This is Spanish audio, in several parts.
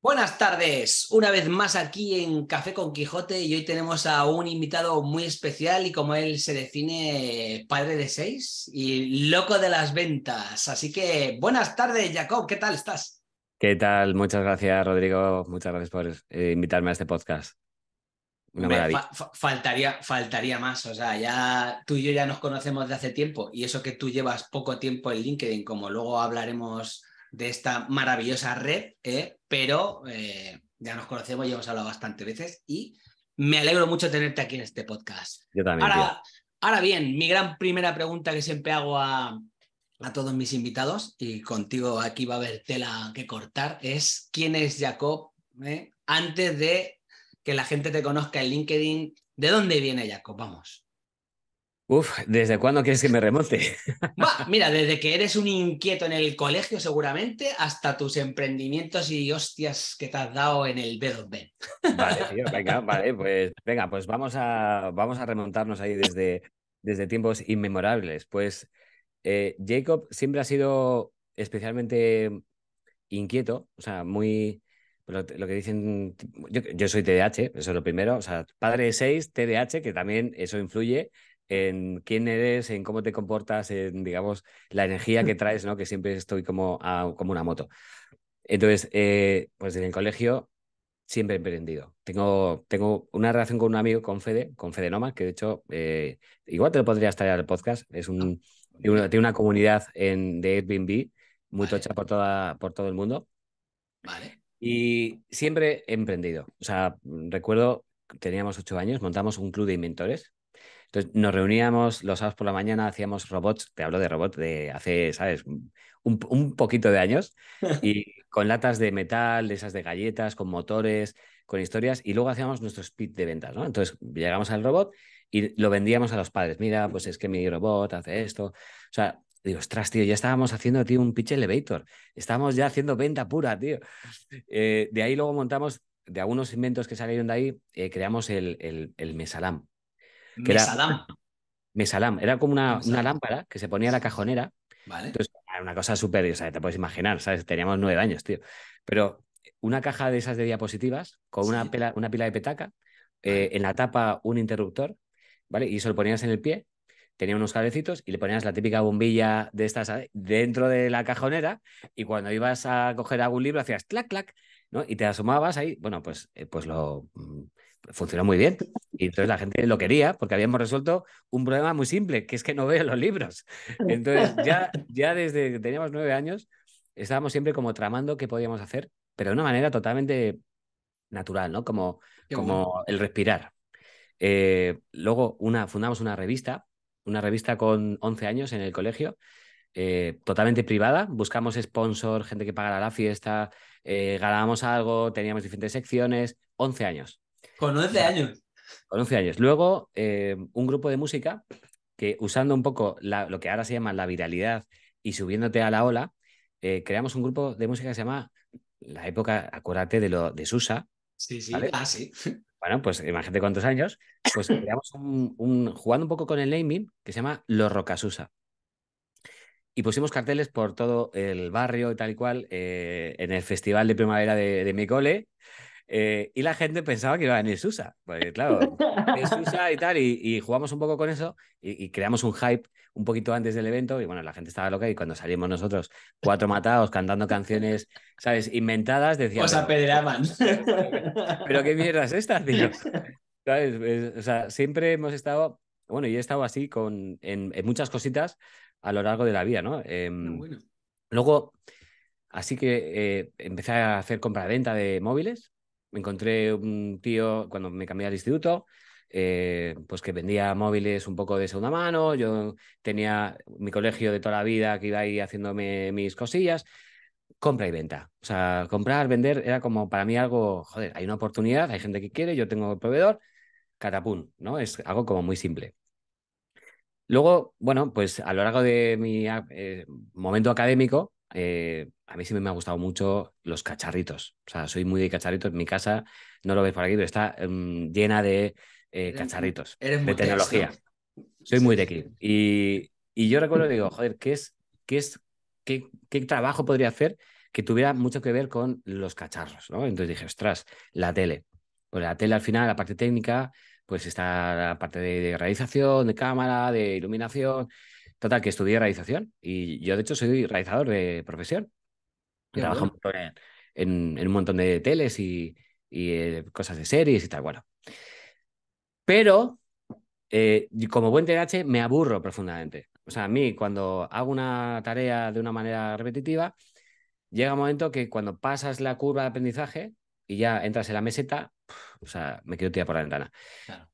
Buenas tardes, una vez más aquí en Café con Quijote y hoy tenemos a un invitado muy especial y como él se define, padre de seis y loco de las ventas. Así que buenas tardes, Jacob, ¿qué tal estás? ¿Qué tal? Muchas gracias, Rodrigo, muchas gracias por eh, invitarme a este podcast. faltaría, faltaría más, o sea, ya tú y yo ya nos conocemos de hace tiempo y eso que tú llevas poco tiempo en LinkedIn, como luego hablaremos de esta maravillosa red, ¿eh? pero eh, ya nos conocemos ya hemos hablado bastantes veces y me alegro mucho tenerte aquí en este podcast. Yo también. Ahora, bien, mi gran primera pregunta que siempre hago a, todos mis invitados, y contigo aquí va a haber tela que cortar, es quién es Jacob eh? antes de que la gente te conozca en LinkedIn, ¿de dónde viene Jacob? Vamos. Uf, ¿desde cuándo quieres que me remonte? mira, desde que eres un inquieto en el colegio seguramente hasta tus emprendimientos y hostias que te has dado en el B2B. Vale, venga, pues venga, pues vamos a, vamos a remontarnos ahí desde, desde tiempos inmemorables. Pues eh, Jacob siempre ha sido especialmente inquieto, o sea, muy... Lo, que dicen, yo, yo soy TDAH, eso es lo primero, o sea, padre de seis, TDAH, que también eso influye, en quién eres, en cómo te comportas, en, digamos, la energía que traes, ¿no? Que siempre estoy como, como una moto. Entonces, eh, pues en el colegio siempre he emprendido. Tengo, tengo una relación con un amigo, con Fede, con Fede Noma, que de hecho, eh, igual te lo podría estar al podcast, es ah, un, tiene una comunidad en, de Airbnb muy tocha por, toda, por todo el mundo. Vale. Y siempre he emprendido. O sea, recuerdo, teníamos ocho años, montamos un club de inventores entonces nos reuníamos los sábados por la mañana, hacíamos robots, te hablo de robots de hace, ¿sabes? Un, poquito de años, y con latas de metal, esas de galletas, con motores, con historias, y luego hacíamos nuestro speed de ventas, ¿no? Entonces llegamos al robot y lo vendíamos a los padres. Mira, pues es que mi robot hace esto. O sea, digo, ostras, tío, ya estábamos haciendo, tío, un pitch elevator. Estábamos ya haciendo venta pura, tío. Eh, de ahí luego montamos, de algunos inventos que salieron de ahí, eh, creamos el, el, el Mesalam. Mesalam. Era, mesalam. Era como una, lámpara que se ponía en la cajonera. Vale. Entonces, era una cosa súper, te puedes imaginar, ¿sabes? Teníamos nueve años, tío. Pero una caja de esas de diapositivas con una, una pila de petaca, eh, en la tapa un interruptor, ¿vale? Y eso lo ponías en el pie, tenía unos cabecitos y le ponías la típica bombilla de estas dentro de la cajonera y cuando ibas a coger algún libro hacías clac, clac, ¿no? Y te asomabas ahí, bueno, pues, eh, pues lo mm, funcionó muy bien. Y entonces la gente lo quería porque habíamos resuelto un problema muy simple, que es que no veo los libros. Entonces ya, ya desde que teníamos nueve años estábamos siempre como tramando qué podíamos hacer, pero de una manera totalmente natural, ¿no? Como, como el respirar. Eh, luego una, fundamos una revista, una revista con 11 años en el colegio, eh, totalmente privada. Buscamos sponsor, gente que pagara la fiesta, eh, ganábamos algo, teníamos diferentes secciones, 11 años. Con 11 años. Con 11 años. Luego, eh, un grupo de música que usando un poco lo que ahora se llama la viralidad y subiéndote a la ola, eh, creamos un grupo de música que se llama la época, acuérdate de lo de Susa. Sí, sí, ah, sí. Bueno, pues imagínate cuántos años. Pues creamos un, jugando un poco con el naming que se llama Los Rocasusa. Y pusimos carteles por todo el barrio y tal y cual eh, en el Festival de Primavera de, de mi cole. Eh, y la gente pensaba que iba a venir Susa, porque claro, Susa y tal, y, jugamos un poco con eso y, creamos un hype un poquito antes del evento y bueno, la gente estaba loca y cuando salimos nosotros cuatro matados cantando canciones, ¿sabes? Inventadas, decían... Os apedreaban. Pero qué mierda es esta, tío. sea, siempre hemos estado, bueno, yo he estado así con, en, muchas cositas a lo largo de la vida, ¿no? Em, luego, así que eh, empecé a hacer compra-venta de móviles me encontré un tío cuando me cambié al instituto, eh, pues que vendía móviles un poco de segunda mano, yo tenía mi colegio de toda la vida que iba ahí haciéndome mis cosillas, compra y venta. O sea, comprar, vender era como para mí algo, joder, hay una oportunidad, hay gente que quiere, yo tengo proveedor, catapum, ¿no? Es algo como muy simple. Luego, bueno, pues a lo largo de mi eh, momento académico, eh, a mí siempre me ha gustado mucho los cacharritos. O sea, soy muy de cacharritos. Mi casa, no lo ves por aquí, pero está mm, llena de eh, cacharritos, de tecnología. Soy muy de aquí. Y, y yo recuerdo, digo, joder, ¿qué es, qué es, qué, qué trabajo podría hacer que tuviera mucho que ver con los cacharros, ¿no? Entonces dije, ostras, la tele. Pues la tele al final, la parte técnica, pues está la parte de realización, de cámara, de iluminación, Total, que estudié realización y yo de hecho soy realizador de profesión. Trabajo en, un montón de teles y, eh, cosas de series y tal, bueno. Pero eh, como buen TH, me aburro profundamente. O sea, a mí cuando hago una tarea de una manera repetitiva, llega un momento que cuando pasas la curva de aprendizaje y ya entras en la meseta, o sea, me quiero tirar por la ventana.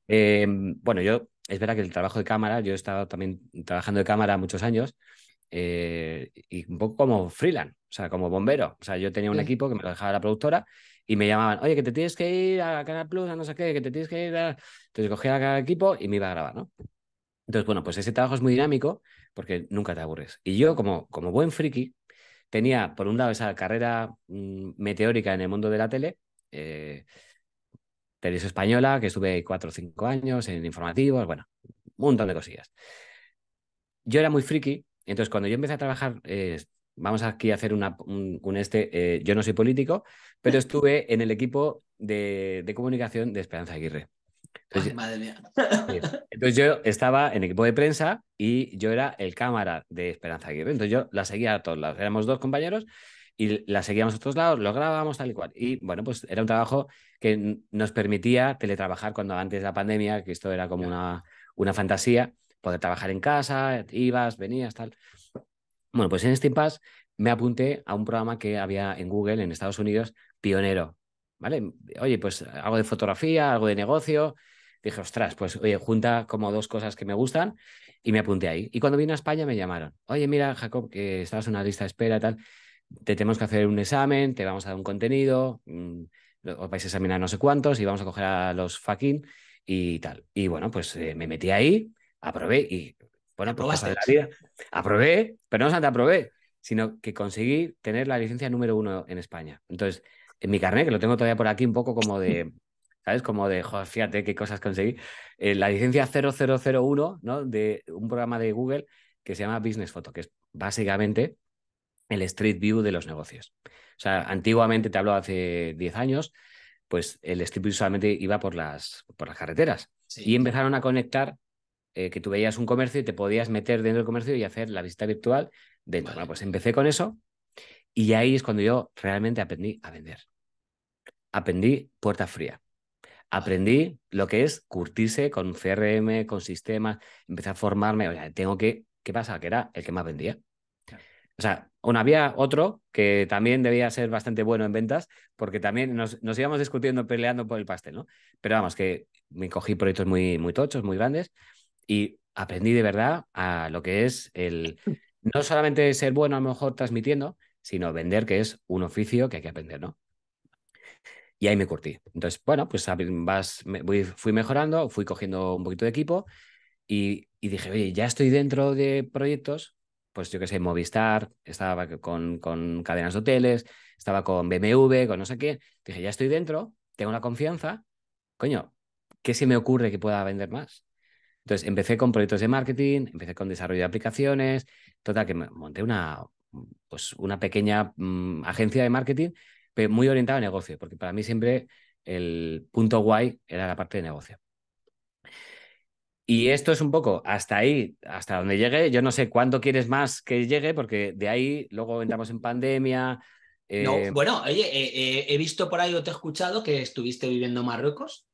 Em, bueno, yo es verdad que el trabajo de cámara, yo he estado también trabajando de cámara muchos años eh, y un poco como freelance, o sea, como bombero. O sea, yo tenía un equipo que me lo dejaba la productora y me llamaban, oye, que te tienes que ir a Canal Plus, a no sé qué, que te tienes que ir a... Entonces cogía a cada equipo y me iba a grabar, ¿no? Entonces, bueno, pues ese trabajo es muy dinámico porque nunca te aburres. Y yo, como, como buen friki, tenía, por un lado, esa carrera mm, meteórica en el mundo de la tele, eh, Televisión Española, que estuve cuatro o cinco años en informativos, bueno, un montón de cosillas. Yo era muy friki, entonces cuando yo empecé a trabajar, eh, vamos aquí a hacer una, un, este, eh, yo no soy político, pero estuve en el equipo de, comunicación de Esperanza Aguirre. Entonces, madre mía. entonces yo estaba en equipo de prensa y yo era el cámara de Esperanza Aguirre. Entonces yo la seguía a todos lados. Éramos dos compañeros y la seguíamos a otros lados, lo grabábamos tal y cual. Y bueno, pues era un trabajo que nos permitía teletrabajar cuando antes de la pandemia, que esto era como una, una fantasía, poder trabajar en casa, ibas, venías, tal. Bueno, pues en este impasse me apunté a un programa que había en Google, en Estados Unidos, pionero, ¿vale? Oye, pues algo de fotografía, algo de negocio. Dije, ostras, pues oye, junta como dos cosas que me gustan y me apunté ahí. Y cuando vine a España me llamaron, oye, mira, Jacob, que estabas en una lista de espera, tal te tenemos que hacer un examen, te vamos a dar un contenido, mm, os vais a examinar no sé cuántos y vamos a coger a los fucking y tal. Y bueno, pues eh, me metí ahí, aprobé y bueno, de pues la vida. Aprobé, pero no solamente aprobé, sino que conseguí tener la licencia número uno en España. Entonces, en mi carnet, que lo tengo todavía por aquí, un poco como de, ¿sabes? Como de, joder, fíjate qué cosas conseguí. Eh, la licencia 0001, ¿no? De un programa de Google que se llama Business Photo, que es básicamente el Street View de los negocios. O sea, antiguamente, te hablo hace 10 años, pues el Street View solamente iba por las, por las carreteras. Y empezaron a conectar eh, que tú veías un comercio y te podías meter dentro del comercio y hacer la visita virtual dentro. Bueno, pues empecé con eso y ahí es cuando yo realmente aprendí a vender. Aprendí puerta fría. Aprendí lo que es curtirse con CRM, con sistemas, empecé a formarme. O sea, tengo que, ¿qué pasa? Que era el que más vendía. O sea, había otro que también debía ser bastante bueno en ventas, porque también nos, íbamos discutiendo, peleando por el pastel, ¿no? Pero vamos, que me cogí proyectos muy, muy tochos, muy grandes, y aprendí de verdad a lo que es el no solamente ser bueno a lo mejor transmitiendo, sino vender, que es un oficio que hay que aprender, ¿no? Y ahí me curtí. Entonces, bueno, pues vas, me, fui mejorando, fui cogiendo un poquito de equipo y, y, dije, oye, ya estoy dentro de proyectos, pues yo qué sé, Movistar, estaba con, cadenas de hoteles, estaba con BMW, con no sé qué. Dije, ya estoy dentro, tengo la confianza, coño, ¿qué se me ocurre que pueda vender más? Entonces empecé con proyectos de marketing, empecé con desarrollo de aplicaciones, total, que monté una, pues, una pequeña mm, agencia de marketing, pero muy orientada a negocio, porque para mí siempre el punto guay era la parte de negocio. Y esto es un poco hasta ahí, hasta donde llegue. Yo no sé cuándo quieres más que llegue, porque de ahí luego entramos en pandemia. No, eh, bueno, oye, eh, eh, he visto por ahí o te he escuchado que estuviste viviendo en Marruecos.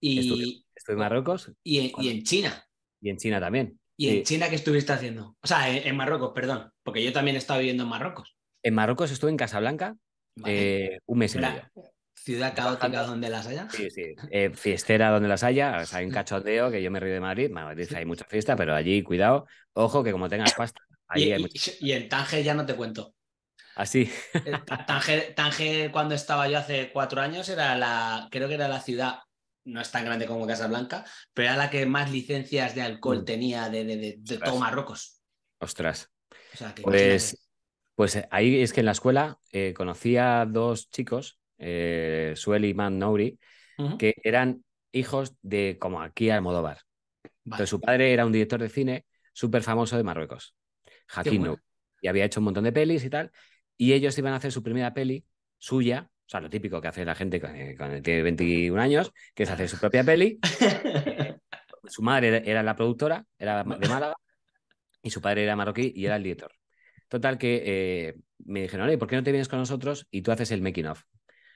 Y... Estuve, en Marruecos. Y en, y en, China. Y en China también. ¿Y en China qué estuviste haciendo? O sea, en, Marruecos, perdón, porque yo también he estado viviendo en Marruecos. En Marruecos estuve en Casablanca un mes y medio. Ciudad caótica donde las haya. Sí, sí. Eh, fiestera donde las haya. hay un cachondeo que yo me río de Madrid. Madrid hay mucha fiesta, pero allí, cuidado. Ojo que como tengas pasta. y, en Tánger ya no te cuento. Así. ¿Ah, sí. Eh, Tánger, cuando estaba yo hace cuatro años, era la, creo que era la ciudad, no es tan grande como Casablanca, pero era la que más licencias de alcohol mm. tenía de, todo Marrocos. Ostras. pues, pues ahí es que en la escuela conocía eh, conocí a dos chicos eh, Sueli y Man Nouri, que eran hijos de, como aquí, Almodóvar. Entonces, su padre era un director de cine súper famoso de Marruecos, Hakim y había hecho un montón de pelis y tal. Y ellos iban a hacer su primera peli suya, o sea, lo típico que hace la gente cuando eh, tiene 21 años, que es hacer su propia peli. su madre era la productora, era de Málaga, y su padre era marroquí y era el director. Total que eh, me dijeron, ¿por qué no te vienes con nosotros y tú haces el making of?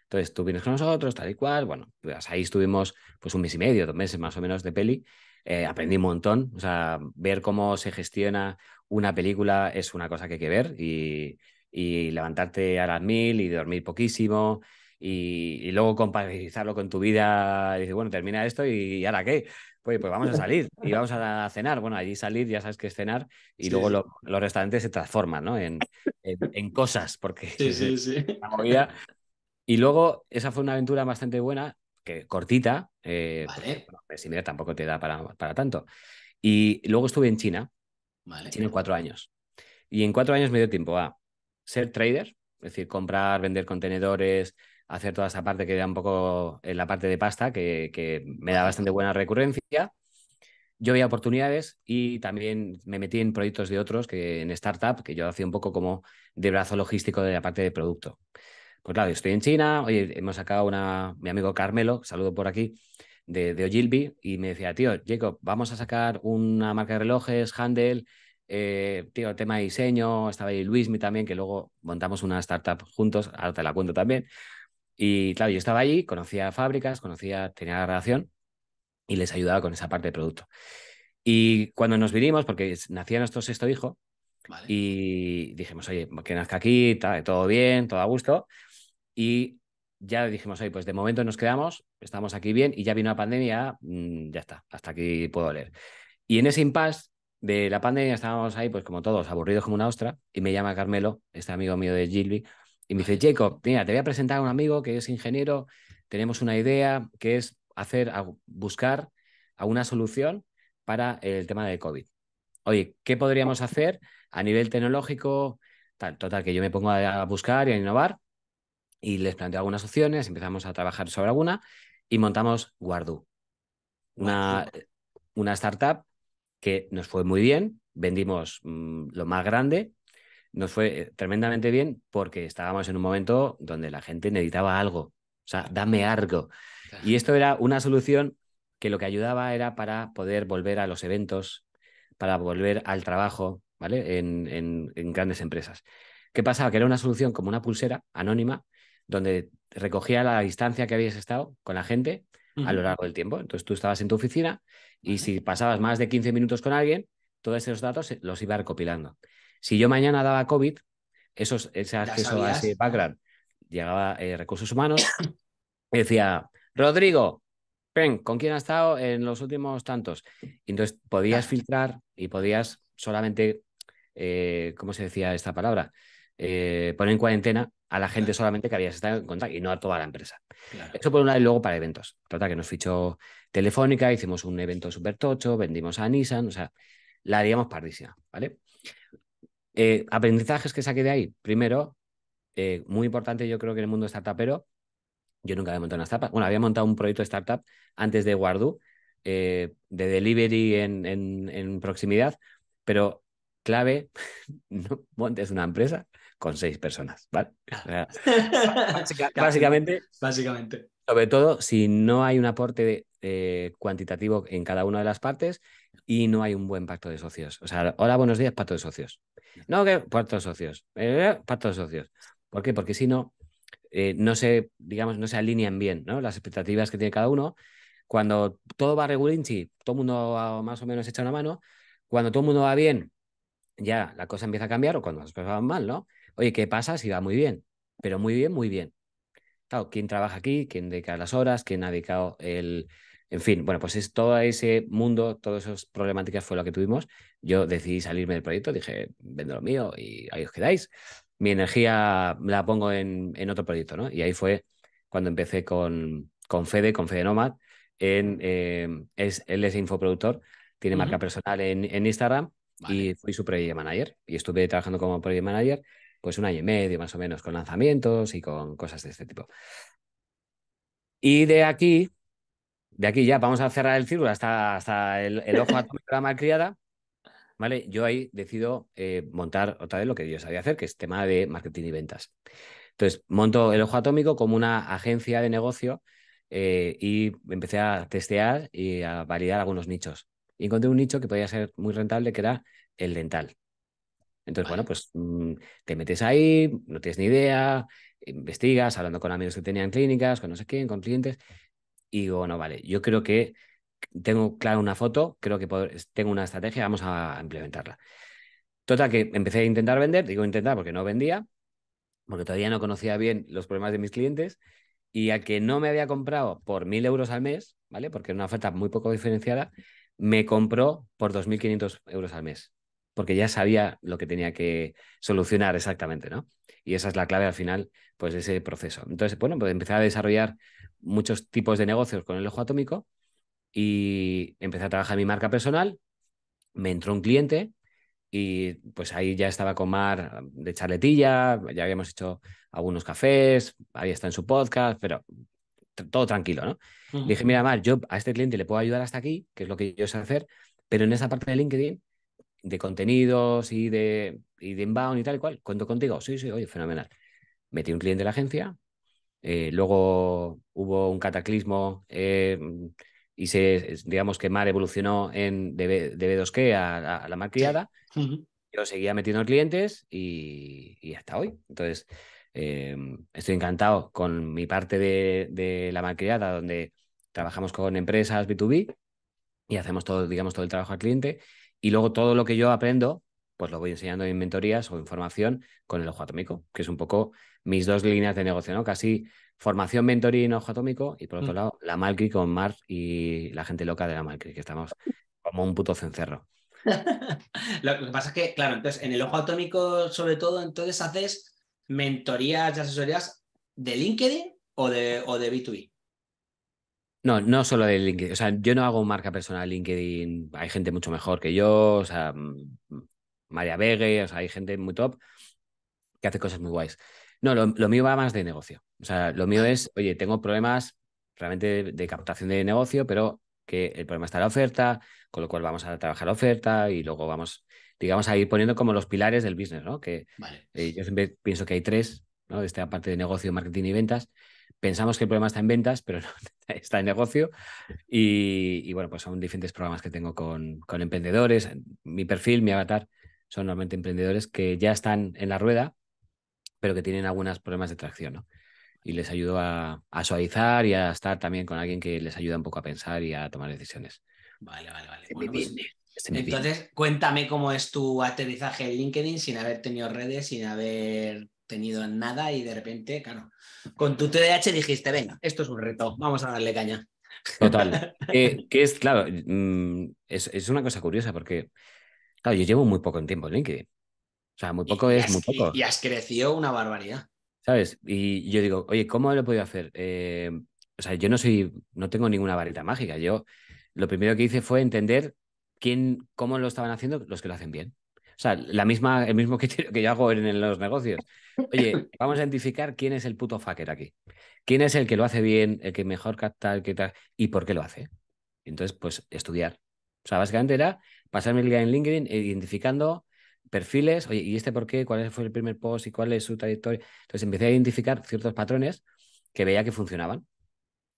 Entonces tú vienes con nosotros, tal y cual. Bueno, pues ahí estuvimos pues un mes y medio, dos meses más o menos de peli. Eh, aprendí un montón. O sea, ver cómo se gestiona una película es una cosa que hay que ver y, levantarte a las mil y dormir poquísimo. Y, luego compatibilizarlo con tu vida. Y bueno, termina esto y, ahora qué? Pues, pues, vamos a salir y vamos a cenar. Bueno, allí salir, ya sabes que es cenar, y luego los restaurantes se transforman ¿no? en, cosas, porque sí, sí, la movida y luego, esa fue una aventura bastante buena, que cortita, eh, vale. si mira tampoco te da para, tanto. Y luego estuve en China, vale. cuatro años. Y en cuatro años me dio tiempo a ser trader, es decir, comprar, vender contenedores, hacer toda esa parte que da un poco en eh, la parte de pasta, que, me da bastante buena recurrencia. Yo veía oportunidades y también me metí en proyectos de otros, que en startup, que yo hacía un poco como de brazo logístico de la parte de producto. Pues claro, estoy en China, oye, hemos sacado una, mi amigo Carmelo, saludo por aquí, de, de Ogilvy, y me decía, tío, Jacob, vamos a sacar una marca de relojes, Handel, eh, tío, tema de diseño, estaba ahí Luismi también, que luego montamos una startup juntos, ahora te la cuento también. Y claro, yo estaba allí, conocía fábricas, conocía, tenía la relación y les ayudaba con esa parte de producto. Y cuando nos vinimos, porque nacía nuestro sexto hijo, y dijimos, oye, que nazca aquí, todo bien, todo a gusto y ya dijimos, oye, pues de momento nos quedamos, estamos aquí bien y ya vino la pandemia, mm, ya está, hasta aquí puedo leer. Y en ese impasse de la pandemia estábamos ahí, pues como todos, aburridos como una ostra, y me llama Carmelo, este amigo mío de Gilby, y me dice, Jacob, mira, te voy a presentar a un amigo que es ingeniero, tenemos una idea que es hacer, buscar alguna solución para el tema del COVID. Oye, ¿qué podríamos hacer a nivel tecnológico? Tal, total, que yo me pongo a buscar y a innovar y les planteo algunas opciones, empezamos a trabajar sobre alguna y montamos Guardú, una, una startup que nos fue muy bien, vendimos mm, lo más grande, nos fue eh, tremendamente bien porque estábamos en un momento donde la gente necesitaba algo, o sea, dame algo. Y esto era una solución que lo que ayudaba era para poder volver a los eventos, para volver al trabajo, ¿vale? En, en, en grandes empresas. ¿Qué pasaba? Que era una solución como una pulsera anónima donde recogía la distancia que habías estado con la gente a lo largo del tiempo. Entonces tú estabas en tu oficina y si pasabas más de 15 minutos con alguien, todos esos datos eh, los iba recopilando. Si yo mañana daba COVID, esos, ese acceso a ese background llegaba eh, recursos humanos y decía, Rodrigo, ven, ¿con quién has estado en los últimos tantos? entonces podías filtrar y podías solamente, eh, ¿cómo se decía esta palabra? eh, poner en cuarentena a la gente solamente que habías estado en contacto y no a toda la empresa. Eso por un lado y luego para eventos. Trata que nos fichó Telefónica, hicimos un evento súper tocho, vendimos a Nissan, o sea, la haríamos pardísima, ¿vale? Eh, aprendizajes que saqué de ahí. Primero, eh, muy importante yo creo que en el mundo pero yo nunca había montado una startup. Bueno, había montado un proyecto de startup antes de Guardu, eh, de delivery en, en proximidad, pero clave, no montes una empresa con seis personas, ¿vale? básicamente, básicamente, Sobre todo si no hay un aporte eh, cuantitativo en cada una de las partes y no hay un buen pacto de socios. O sea, hola, buenos días, pacto de socios. No, que pacto de socios. Eh, pacto de socios. ¿Por qué? Porque si no, eh, no se, digamos, no se alinean bien ¿no? las expectativas que tiene cada uno. Cuando todo va regulinchi, todo el mundo más o menos echa una mano. Cuando todo el mundo va bien, ya la cosa empieza a cambiar o cuando las cosas van mal, ¿no? Oye, ¿qué pasa? Si va muy bien, pero muy bien, muy bien. Claro, ¿quién trabaja aquí? ¿Quién dedica las horas? ¿Quién ha dedicado el... En fin, bueno, pues es todo ese mundo, todas esas problemáticas fue lo que tuvimos. Yo decidí salirme del proyecto, dije, vendo lo mío y ahí os quedáis. Mi energía la pongo en, otro proyecto, ¿no? Y ahí fue cuando empecé con, con Fede, con Fede Nomad. En, em, es, él es infoproductor, tiene marca personal en, Instagram y fui su project manager. Y estuve trabajando como project manager pues un año y medio más o menos con lanzamientos y con cosas de este tipo. Y de aquí, de aquí ya vamos a cerrar el círculo hasta, hasta el, ojo atómico de la malcriada. ¿Vale? Yo ahí decido eh, montar otra vez lo que yo sabía hacer, que es tema de marketing y ventas. Entonces, monto el ojo atómico como una agencia de negocio eh, y empecé a testear y a validar algunos nichos. Y encontré un nicho que podía ser muy rentable, que era el dental. Entonces, bueno, pues mm, te metes ahí, no tienes ni idea, investigas, hablando con amigos que tenían clínicas, con no sé quién, con clientes, y digo, bueno, vale, yo creo que tengo clara una foto, creo que tengo una estrategia, vamos a implementarla. Total, que empecé a intentar vender, digo intentar porque no vendía, porque todavía no conocía bien los problemas de mis clientes, y al que no me había comprado por mil euros al mes, ¿vale? Porque era una oferta muy poco diferenciada, me compró por 2.500 euros al mes porque ya sabía lo que tenía que solucionar exactamente, ¿no? Y esa es la clave al final, pues, de ese proceso. Entonces, bueno, pues empecé a desarrollar muchos tipos de negocios con el ojo atómico y empecé a trabajar mi marca personal, me entró un cliente y pues ahí ya estaba con Mar de charletilla, ya habíamos hecho algunos cafés, ahí está en su podcast, pero todo tranquilo, ¿no? dije, mira, Mar, yo a este cliente le puedo ayudar hasta aquí, que es lo que yo sé hacer, pero en esa parte de LinkedIn de contenidos y de, y de inbound y tal y cual. Cuento contigo. Sí, sí, oye, fenomenal. Metí un cliente de la agencia. Eh, luego hubo un cataclismo eh, y se, digamos que Mar evolucionó en de, de 2 k a, la malcriada. Yo seguía metiendo clientes y, hasta hoy. Entonces, eh, estoy encantado con mi parte de, de la malcriada, donde trabajamos con empresas B2B y hacemos todo, digamos, todo el trabajo al cliente. Y luego todo lo que yo aprendo, pues lo voy enseñando en mentorías o en formación con el ojo atómico, que es un poco mis dos líneas de negocio, ¿no? Casi formación, mentoría en ojo atómico y por otro mm. lado la Malcri con Mars y la gente loca de la Malcri, que estamos como un puto cencerro. lo que pasa es que, claro, entonces en el ojo atómico sobre todo, entonces haces mentorías y asesorías de LinkedIn o de, o de B2B. No, no solo de LinkedIn. O sea, yo no hago marca personal LinkedIn. Hay gente mucho mejor que yo. O sea, mm, mm, María Vega o sea, hay gente muy top que hace cosas muy guays. No, lo, mío va más de negocio. O sea, lo mío ah. es, oye, tengo problemas realmente de, captación de negocio, pero que el problema está en la oferta, con lo cual vamos a trabajar la oferta y luego vamos, digamos, a ir poniendo como los pilares del business, ¿no? Que eh, yo siempre pienso que hay tres ¿no? esta aparte de negocio, marketing y ventas. Pensamos que el problema está en ventas, pero no, está en negocio. Y, bueno, pues son diferentes programas que tengo con, con emprendedores. Mi perfil, mi avatar, son normalmente emprendedores que ya están en la rueda, pero que tienen algunos problemas de tracción, ¿no? Y les ayudo a, suavizar y a estar también con alguien que les ayuda un poco a pensar y a tomar decisiones. Vale, vale, vale. Este pues este entonces, cuéntame cómo es tu aterrizaje en LinkedIn sin haber tenido redes, sin haber tenido en nada y de repente, claro, con tu TDAH dijiste, venga, esto es un reto, vamos a darle caña. Total. que es, claro, mm, es, una cosa curiosa porque, claro, yo llevo muy poco en tiempo en LinkedIn. O sea, muy poco es has, muy poco. Y, has crecido una barbaridad. ¿Sabes? Y yo digo, oye, ¿cómo lo he podido hacer? Eh, o sea, yo no soy, no tengo ninguna varita mágica. Yo lo primero que hice fue entender quién, cómo lo estaban haciendo los que lo hacen bien. O sea, la misma, el mismo que yo hago en, los negocios. Oye, vamos a identificar quién es el puto fucker aquí. ¿Quién es el que lo hace bien, el que mejor capta, el tal, y por qué lo hace? Entonces, pues estudiar. O sea, básicamente era pasarme el día en LinkedIn eh, identificando perfiles, oye, ¿y este por qué? ¿Cuál fue el primer post y cuál es su trayectoria? Entonces empecé a identificar ciertos patrones que veía que funcionaban.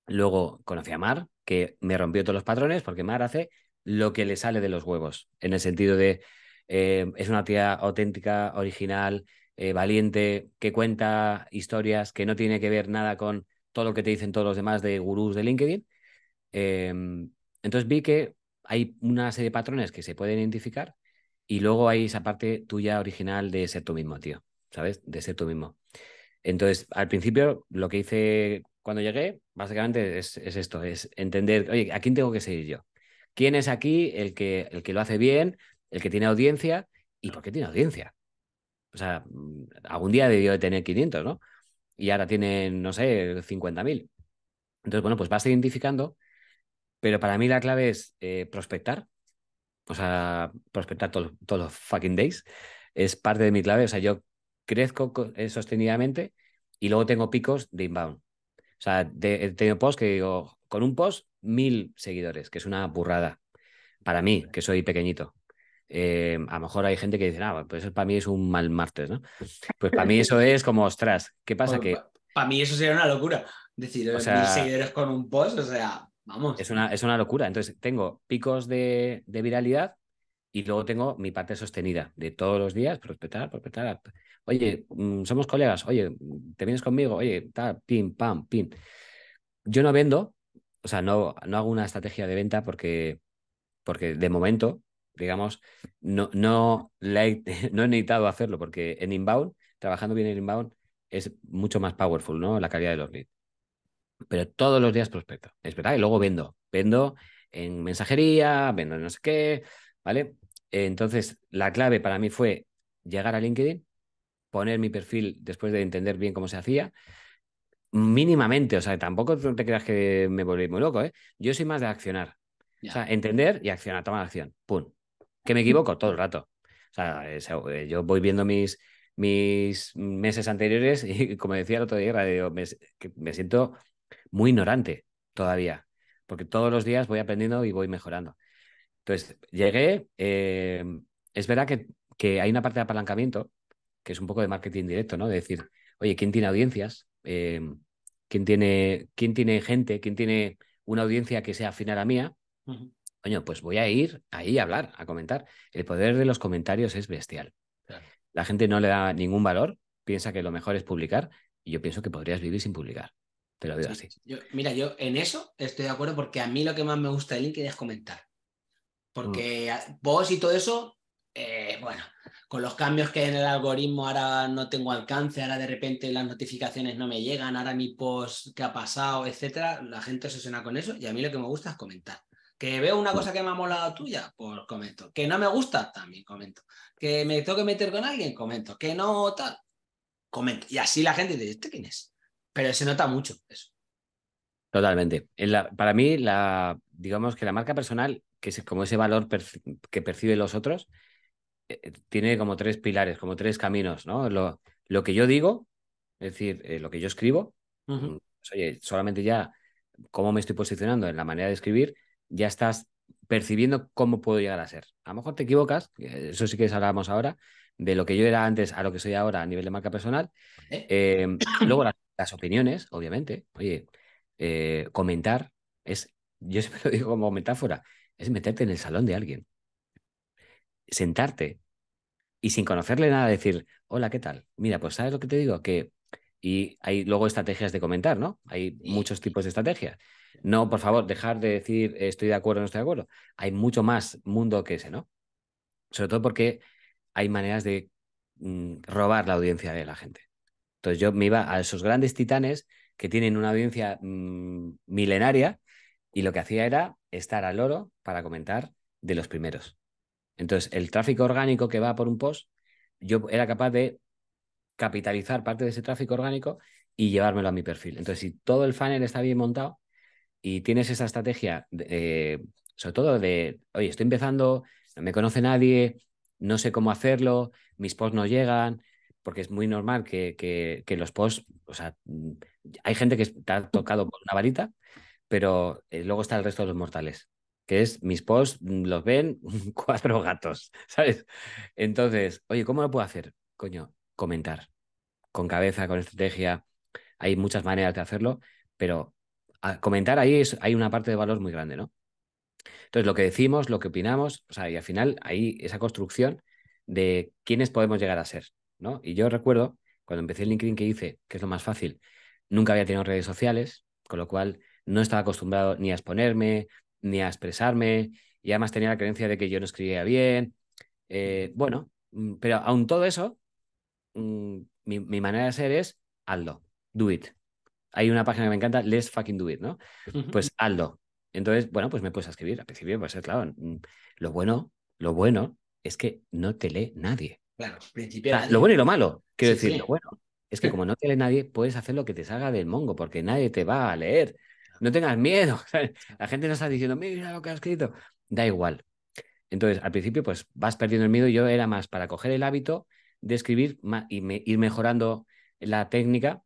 Luego conocí a Mar, que me rompió todos los patrones, porque Mar hace lo que le sale de los huevos, en el sentido de eh, es una tía auténtica, original, eh, valiente, que cuenta historias que no tiene que ver nada con todo lo que te dicen todos los demás de gurús de LinkedIn. Em, entonces vi que hay una serie de patrones que se pueden identificar y luego hay esa parte tuya original de ser tú mismo, tío, ¿sabes? De ser tú mismo. Entonces, al principio, lo que hice cuando llegué, básicamente es, es esto, es entender, oye, ¿a quién tengo que seguir yo? ¿Quién es aquí el que, el que lo hace bien? el que tiene audiencia y por qué tiene audiencia. O sea, mm, algún día debió de tener 500, ¿no? Y ahora tiene no sé, 50.000. Entonces, bueno, pues vas identificando, pero para mí la clave es eh, prospectar, o sea, prospectar todos los fucking days, es parte de mi clave, o sea, yo crezco eh, sostenidamente y luego tengo picos de inbound. O sea, he tenido posts que digo, con un post, mil seguidores, que es una burrada para mí, que soy pequeñito. Eh, a lo mejor hay gente que dice, ah, pues para mí es un mal martes, ¿no? Pues para mí eso es como, ostras, ¿qué pasa? Pues que Para mí eso sería una locura. Decir, o sea, mil seguidores con un post, o sea, vamos. Es una, es una locura. Entonces, tengo picos de, viralidad y luego tengo mi parte sostenida de todos los días, prospectar, prospectar. Oye, mm, somos colegas, oye, te vienes conmigo, oye, ta pim, pam, pim. Yo no vendo, o sea, no, no hago una estrategia de venta porque, porque de momento digamos, no, no, he, no necesitado hacerlo porque en inbound, trabajando bien en inbound, es mucho más powerful, ¿no? La calidad de los leads. Pero todos los días prospecto, es verdad, y luego vendo, vendo en mensajería, vendo en no sé qué, ¿vale? Entonces, la clave para mí fue llegar a LinkedIn, poner mi perfil después de entender bien cómo se hacía, mínimamente, o sea, tampoco te creas que me volví muy loco, ¿eh? Yo soy más de accionar. O sea, entender y accionar, tomar acción, pum que me equivoco todo el rato. O sea, eh, eh, yo voy viendo mis, mis meses anteriores y como decía el otro día, me, siento muy ignorante todavía, porque todos los días voy aprendiendo y voy mejorando. Entonces, llegué, em, es verdad que, hay una parte de apalancamiento, que es un poco de marketing directo, ¿no? De decir, oye, ¿quién tiene audiencias? Em, ¿quién, tiene, ¿Quién tiene gente? ¿Quién tiene una audiencia que sea afín a la mía? Coño, pues voy a ir ahí a hablar, a comentar. El poder de los comentarios es bestial. La gente no le da ningún valor, piensa que lo mejor es publicar, y yo pienso que podrías vivir sin publicar. Te lo digo así. mira, yo en eso estoy de acuerdo porque a mí lo que más me gusta de LinkedIn es comentar. Mm. Porque vos y todo eso, eh, bueno, con los cambios que hay en el algoritmo, ahora no tengo alcance, ahora de repente las notificaciones no me llegan, ahora mi post que ha pasado, etcétera, la gente se suena con eso y a mí lo que me gusta es comentar. Que veo una cosa que me ha molado tuya, por pues comento. Que no me gusta, también comento. Que me tengo que meter con alguien, comento. Que no tal, comento. Y así la gente dice, ¿este quién es? Pero se nota mucho eso. Totalmente. para mí, la, digamos que la marca personal, que es como ese valor que perciben los otros, eh, eh, tiene como tres pilares, como tres caminos, ¿no? Lo, que yo digo, es decir, eh, lo que yo escribo, pues, oye, solamente ya cómo me estoy posicionando en la manera de escribir, ya estás percibiendo cómo puedo llegar a ser. A lo mejor te equivocas, eso sí que hablábamos ahora, de lo que yo era antes a lo que soy ahora a nivel de marca personal. Eh, luego las, opiniones, obviamente. Oye, eh, comentar es, yo siempre lo digo como metáfora, es meterte en el salón de alguien. Sentarte y sin conocerle nada decir, hola, ¿qué tal? Mira, pues ¿sabes lo que te digo? Que y hay luego estrategias de comentar, ¿no? Hay muchos tipos de estrategias. No, por favor, dejar de decir estoy de acuerdo o no estoy de acuerdo. Hay mucho más mundo que ese, ¿no? Sobre todo porque hay maneras de mm, robar la audiencia de la gente. Entonces yo me iba a esos grandes titanes que tienen una audiencia mm, milenaria y lo que hacía era estar al oro para comentar de los primeros. Entonces el tráfico orgánico que va por un post, yo era capaz de capitalizar parte de ese tráfico orgánico y llevármelo a mi perfil. Entonces, si todo el funnel está bien montado y tienes esa estrategia, eh, sobre todo de, oye, estoy empezando, no me conoce nadie, no sé cómo hacerlo, mis posts no llegan, porque es muy normal que, los posts, o sea, hay gente que está tocado por una varita, pero eh, luego está el resto de los mortales, que es mis posts los ven cuatro gatos, ¿sabes? Entonces, oye, ¿cómo lo puedo hacer? Coño, comentar. Con cabeza, con estrategia, hay muchas maneras de hacerlo, pero comentar ahí es, hay una parte de valor muy grande, ¿no? Entonces, lo que decimos, lo que opinamos, o sea, y al final ahí esa construcción de quiénes podemos llegar a ser, ¿no? Y yo recuerdo cuando empecé el LinkedIn que hice, que es lo más fácil, nunca había tenido redes sociales, con lo cual no estaba acostumbrado ni a exponerme, ni a expresarme, y además tenía la creencia de que yo no escribía bien. Eh, bueno, mm, pero aún todo eso mi, manera de ser es hazlo, do it. Hay una página que me encanta, let's fucking do it, ¿no? Pues hazlo. Entonces, bueno, pues me puedes escribir. Al principio, pues claro, mm, lo bueno, lo bueno es que no te lee nadie. Claro, lo bueno y lo malo, quiero decir, lo bueno es que como no te lee nadie, puedes hacer lo que te salga del mongo, porque nadie te va a leer. No tengas miedo. La gente no está diciendo, mira lo que has escrito. Da igual. Entonces, al principio, pues vas perdiendo el miedo. Yo era más para coger el hábito de escribir y ir mejorando la técnica,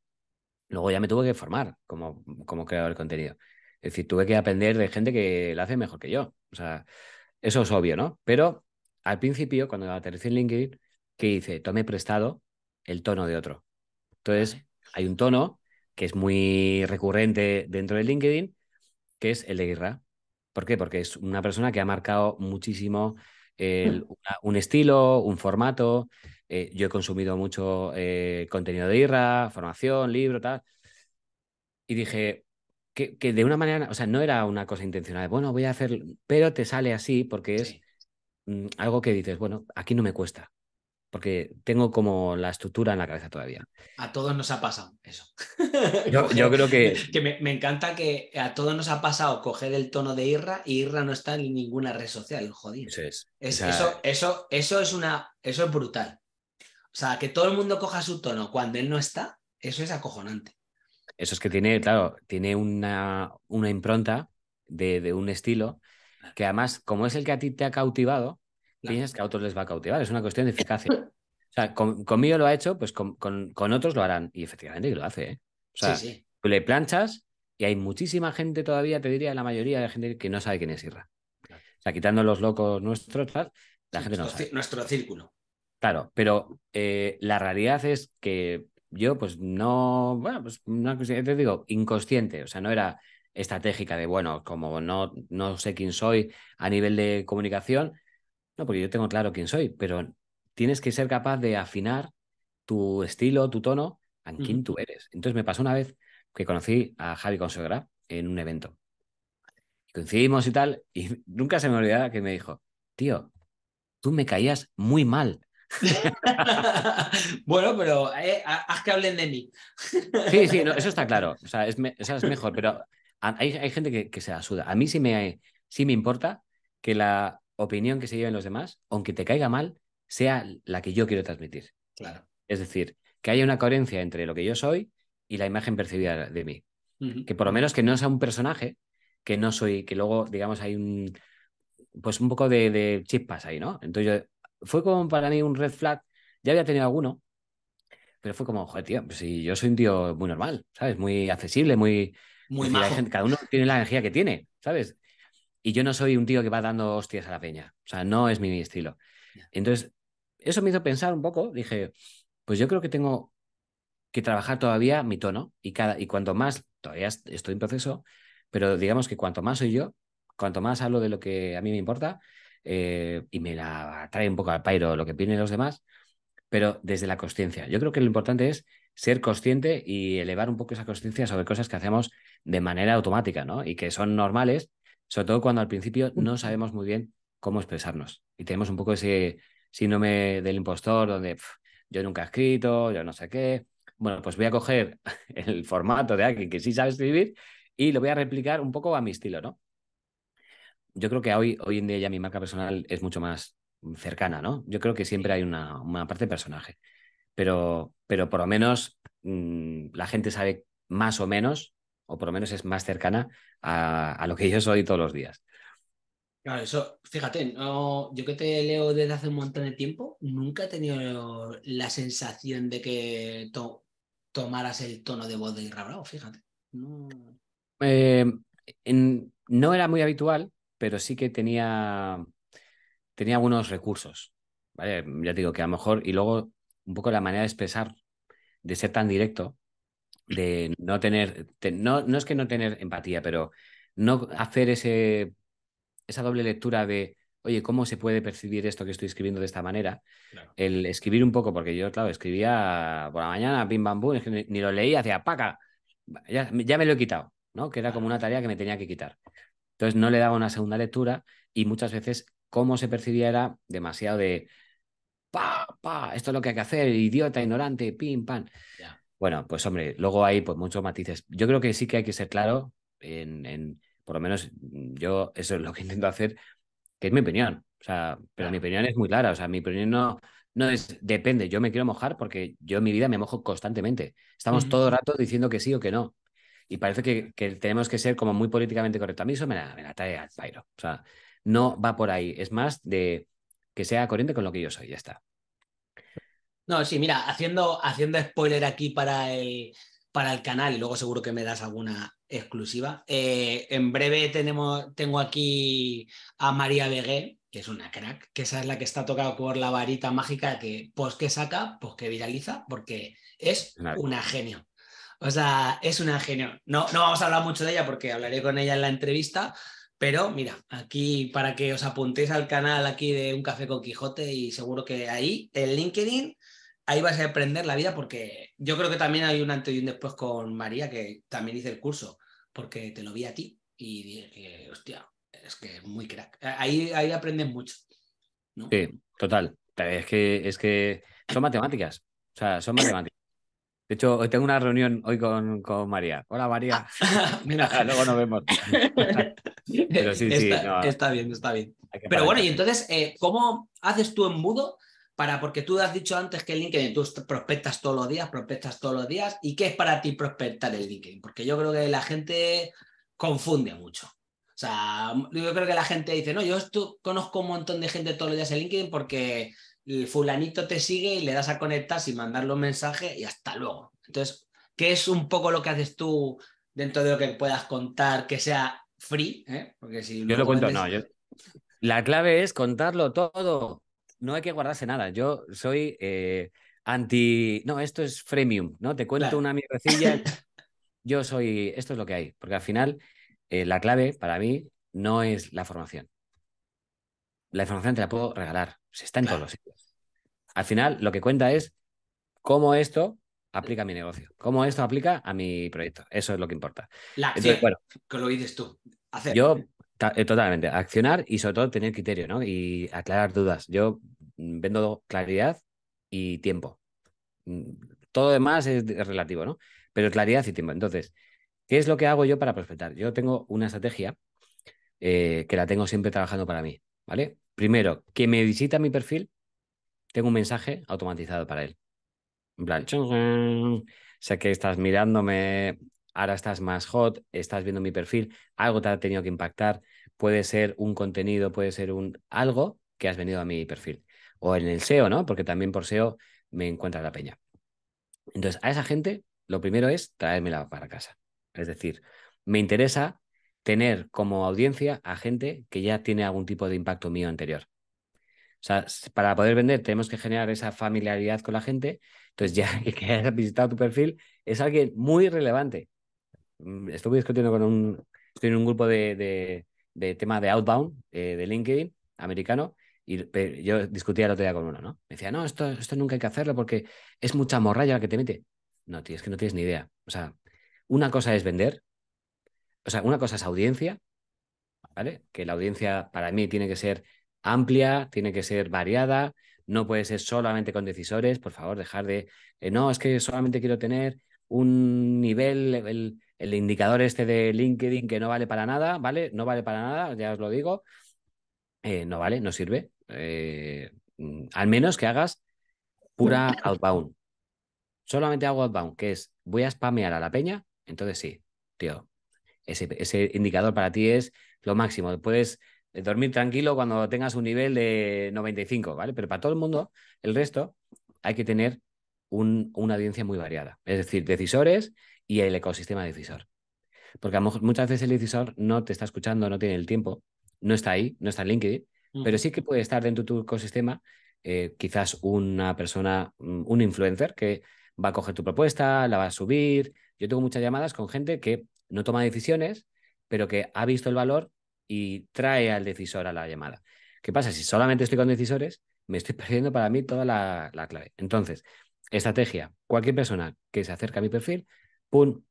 luego ya me tuve que formar como, como creador de contenido. Es decir, tuve que aprender de gente que lo hace mejor que yo. O sea, eso es obvio, ¿no? Pero al principio, cuando aterricé en LinkedIn, ¿qué hice? tome prestado el tono de otro. Entonces, hay un tono que es muy recurrente dentro de LinkedIn, que es el de guerra. ¿Por qué? Porque es una persona que ha marcado muchísimo mm. un estilo, un formato, eh, yo he consumido mucho eh, contenido de IRA, formación, libro, tal. Y dije que, de una manera, o sea, no era una cosa intencional, bueno, voy a hacer, pero te sale así porque es mm, algo que dices, bueno, aquí no me cuesta, porque tengo como la estructura en la cabeza todavía. A todos nos ha pasado eso. Yo, creo que... me, encanta que a todos nos ha pasado coger el tono de Irra y Irra no está en ninguna red social, jodido. eso, eso, eso, es una, eso es brutal. O sea, que todo el mundo coja su tono cuando él no está, eso es acojonante. Eso es que tiene, claro, tiene una, una impronta de, de, un estilo que además, como es el que a ti te ha cautivado, piensas que a otros les va a cautivar. Es una cuestión de eficacia. O sea, conmigo lo ha hecho, pues con, otros lo harán. Y efectivamente lo hace. ¿eh? O sea, Tú le planchas y hay muchísima gente todavía, te diría, la mayoría de gente que no sabe quién es Irra. O sea, quitando los locos nuestros, la gente no sabe. Nuestro círculo. Claro, pero eh, la realidad es que yo, pues no, bueno, pues no, pues, te digo, inconsciente, o sea, no era estratégica de, bueno, como no, no sé quién soy a nivel de comunicación, no, porque yo tengo claro quién soy, pero tienes que ser capaz de afinar tu estilo, tu tono, a quién tú eres. Entonces me pasó una vez que conocí a Javi Consegra en un evento. Coincidimos y tal, y nunca se me olvidaba que me dijo, tío, tú me caías muy mal bueno, pero eh, haz que hablen de mí. sí, sí, eso está claro. O sea, es, mejor, pero hay, gente que, se asuda. A mí sí me, sí me importa que la opinión que se lleven los demás, aunque te caiga mal, sea la que yo quiero transmitir. Claro. Es decir, que haya una coherencia entre lo que yo soy y la imagen percibida de mí. Que por lo menos que no sea un personaje, que no soy, que luego, digamos, hay un, pues un poco de, de chispas ahí, ¿no? Entonces yo fue como para mí un red flag. Ya había tenido alguno, pero fue como, joder, tío, pues si yo soy un tío muy normal, ¿sabes? Muy accesible, muy. Muy cada uno tiene la energía que tiene, ¿sabes? Y yo no soy un tío que va dando hostias a la peña. O sea, no es mi, estilo. Entonces, eso me hizo pensar un poco. Dije, pues yo creo que tengo que trabajar todavía mi tono. Y, cada, y cuanto más, todavía estoy en proceso, pero digamos que cuanto más soy yo, cuanto más hablo de lo que a mí me importa, eh, y me la trae un poco al pairo lo que piden los demás, pero desde la conciencia. Yo creo que lo importante es ser consciente y elevar un poco esa conciencia sobre cosas que hacemos de manera automática, ¿no? Y que son normales, sobre todo cuando al principio no sabemos muy bien cómo expresarnos. Y tenemos un poco ese síndrome del impostor donde yo nunca he escrito, yo no sé qué. Bueno, pues voy a coger el formato de alguien que sí sabe escribir y lo voy a replicar un poco a mi estilo, ¿no? yo creo que hoy, hoy en día ya mi marca personal es mucho más cercana, ¿no? Yo creo que siempre hay una, parte de personaje, pero, pero por lo menos mm, la gente sabe más o menos, o por lo menos es más cercana a, lo que yo soy todos los días. Claro, eso, fíjate, no, yo que te leo desde hace un montón de tiempo, nunca he tenido la sensación de que tomaras el tono de voz de Irra fíjate. Em, no era muy habitual, pero sí que tenía, tenía algunos recursos. ¿vale? Ya digo que a lo mejor, y luego un poco la manera de expresar, de ser tan directo, de no tener, no, no es que no tener empatía, pero no hacer ese, esa doble lectura de, oye, ¿cómo se puede percibir esto que estoy escribiendo de esta manera? El escribir un poco, porque yo, claro, escribía por la mañana, pim, bam, ni lo leía, hacía, paca, ya, ya, me lo he quitado, ¿no? Que era como una tarea que me tenía que quitar. Entonces no le daba una segunda lectura y muchas veces cómo se percibía era demasiado de, pa, pa, esto es lo que hay que hacer, idiota, ignorante, pim, pam. Bueno, pues hombre, luego hay pues, muchos matices. Yo creo que sí que hay que ser claro, en, por lo menos yo eso es lo que intento hacer, que es mi opinión. O sea, pero mi opinión es muy clara. O sea, mi opinión no, no es, depende, yo me quiero mojar porque yo en mi vida me mojo constantemente. Estamos todo el rato diciendo que sí o que no y parece que, tenemos que ser como muy políticamente correcto. A mí eso me la, me trae al O sea, no va por ahí. Es más de que sea corriente con lo que yo soy. Ya está. No, sí, mira, haciendo, haciendo spoiler aquí para el, para el canal y luego seguro que me das alguna exclusiva. Eh, en breve tenemos, tengo aquí a María Begué, que es una crack, que esa es la que está tocada por la varita mágica que, pues, que saca, pues que viraliza, porque es una genio. O sea, es una genio. No, no vamos a hablar mucho de ella porque hablaré con ella en la entrevista, pero mira, aquí para que os apuntéis al canal aquí de Un Café con Quijote y seguro que ahí, en LinkedIn, ahí vas a aprender la vida porque yo creo que también hay un antes y un después con María que también hice el curso porque te lo vi a ti y dije, hostia, es que es muy crack. Ahí, ahí aprendes mucho. Sí, total. Es que, es que son matemáticas. O sea, son matemáticas. De hecho, tengo una reunión hoy con, María. Hola María. Mira, luego nos vemos. Pero está, bien, está bien. Pero bueno, y entonces, eh, ¿cómo haces tú embudo? Para, porque tú has dicho antes que LinkedIn, tú prospectas todos los días, prospectas todos los días. ¿Y qué es para ti prospectar el LinkedIn? Porque yo creo que la gente confunde mucho. O sea, yo creo que la gente dice, no, yo esto, conozco un montón de gente todos los días en LinkedIn porque el fulanito te sigue y le das a conectar sin mandarle un mensaje y hasta luego. Entonces, ¿qué es un poco lo que haces tú dentro de lo que puedas contar que sea free? Eh? yo lo cuento, no. La clave es contarlo todo. No hay que guardarse nada. Yo soy eh, anti. No, esto es freemium, ¿no? Te cuento una mierdecilla. yo soy. Esto es lo que hay. Porque al final, eh, la clave para mí no es la formación. La información te la puedo regalar. Se está en todos los sitios al final lo que cuenta es cómo esto aplica a mi negocio, cómo esto aplica a mi proyecto. Eso es lo que importa. La bueno, que lo dices tú, Yo, eh, totalmente, accionar y sobre todo tener criterio, ¿no? Y aclarar dudas. Yo mm, vendo claridad y tiempo. Mm, todo demás es relativo, ¿no? Pero claridad y tiempo. Entonces, ¿qué es lo que hago yo para prospectar? Yo tengo una estrategia eh, que la tengo siempre trabajando para mí, ¿vale? Primero, que me visita mi perfil tengo un mensaje automatizado para él. En plan, sé que estás mirándome, ahora estás más hot, estás viendo mi perfil, algo te ha tenido que impactar, puede ser un contenido, puede ser un algo que has venido a mi perfil. O en el SEO, ¿no? Porque también por SEO me encuentra la peña. Entonces, a esa gente, lo primero es traérmela para casa. Es decir, me interesa tener como audiencia a gente que ya tiene algún tipo de impacto mío anterior. O sea, para poder vender tenemos que generar esa familiaridad con la gente. Entonces, ya que hayas visitado tu perfil, es alguien muy relevante. Mm, estuve discutiendo con un, estoy en un grupo de, tema de outbound eh, de LinkedIn americano y yo discutía el otro día con uno, ¿no? Me decía, no, esto, esto nunca hay que hacerlo porque es mucha morralla la que te mete. No, tío, es que no tienes ni idea. O sea, una cosa es vender, o sea, una cosa es audiencia, ¿vale? Que la audiencia para mí tiene que ser amplia, tiene que ser variada, no puede ser solamente con decisores, por favor, dejar de, eh, no, es que solamente quiero tener un nivel, el, indicador este de LinkedIn que no vale para nada, ¿vale? No vale para nada, ya os lo digo, eh, no vale, no sirve, eh, mm, al menos que hagas pura outbound. Solamente hago outbound, que es, voy a spamear a la peña, entonces sí, tío, ese, ese indicador para ti es lo máximo, puedes eh, dormir tranquilo cuando tengas un nivel de 95, ¿vale? Pero para todo el mundo, el resto, hay que tener una audiencia muy variada. Es decir, decisores y el ecosistema decisor. Porque a muchas veces el decisor no te está escuchando, no tiene el tiempo, no está ahí, no está en LinkedIn, pero sí que puede estar dentro de tu ecosistema eh, quizás una persona, mm, un influencer que va a coger tu propuesta, la va a subir. Yo tengo muchas llamadas con gente que no toma decisiones, pero que ha visto el valor y trae al decisor a la llamada. ¿Qué pasa? Si solamente estoy con decisores, me estoy perdiendo para mí toda la, clave. Entonces, estrategia. Cualquier persona que se acerca a mi perfil, pum,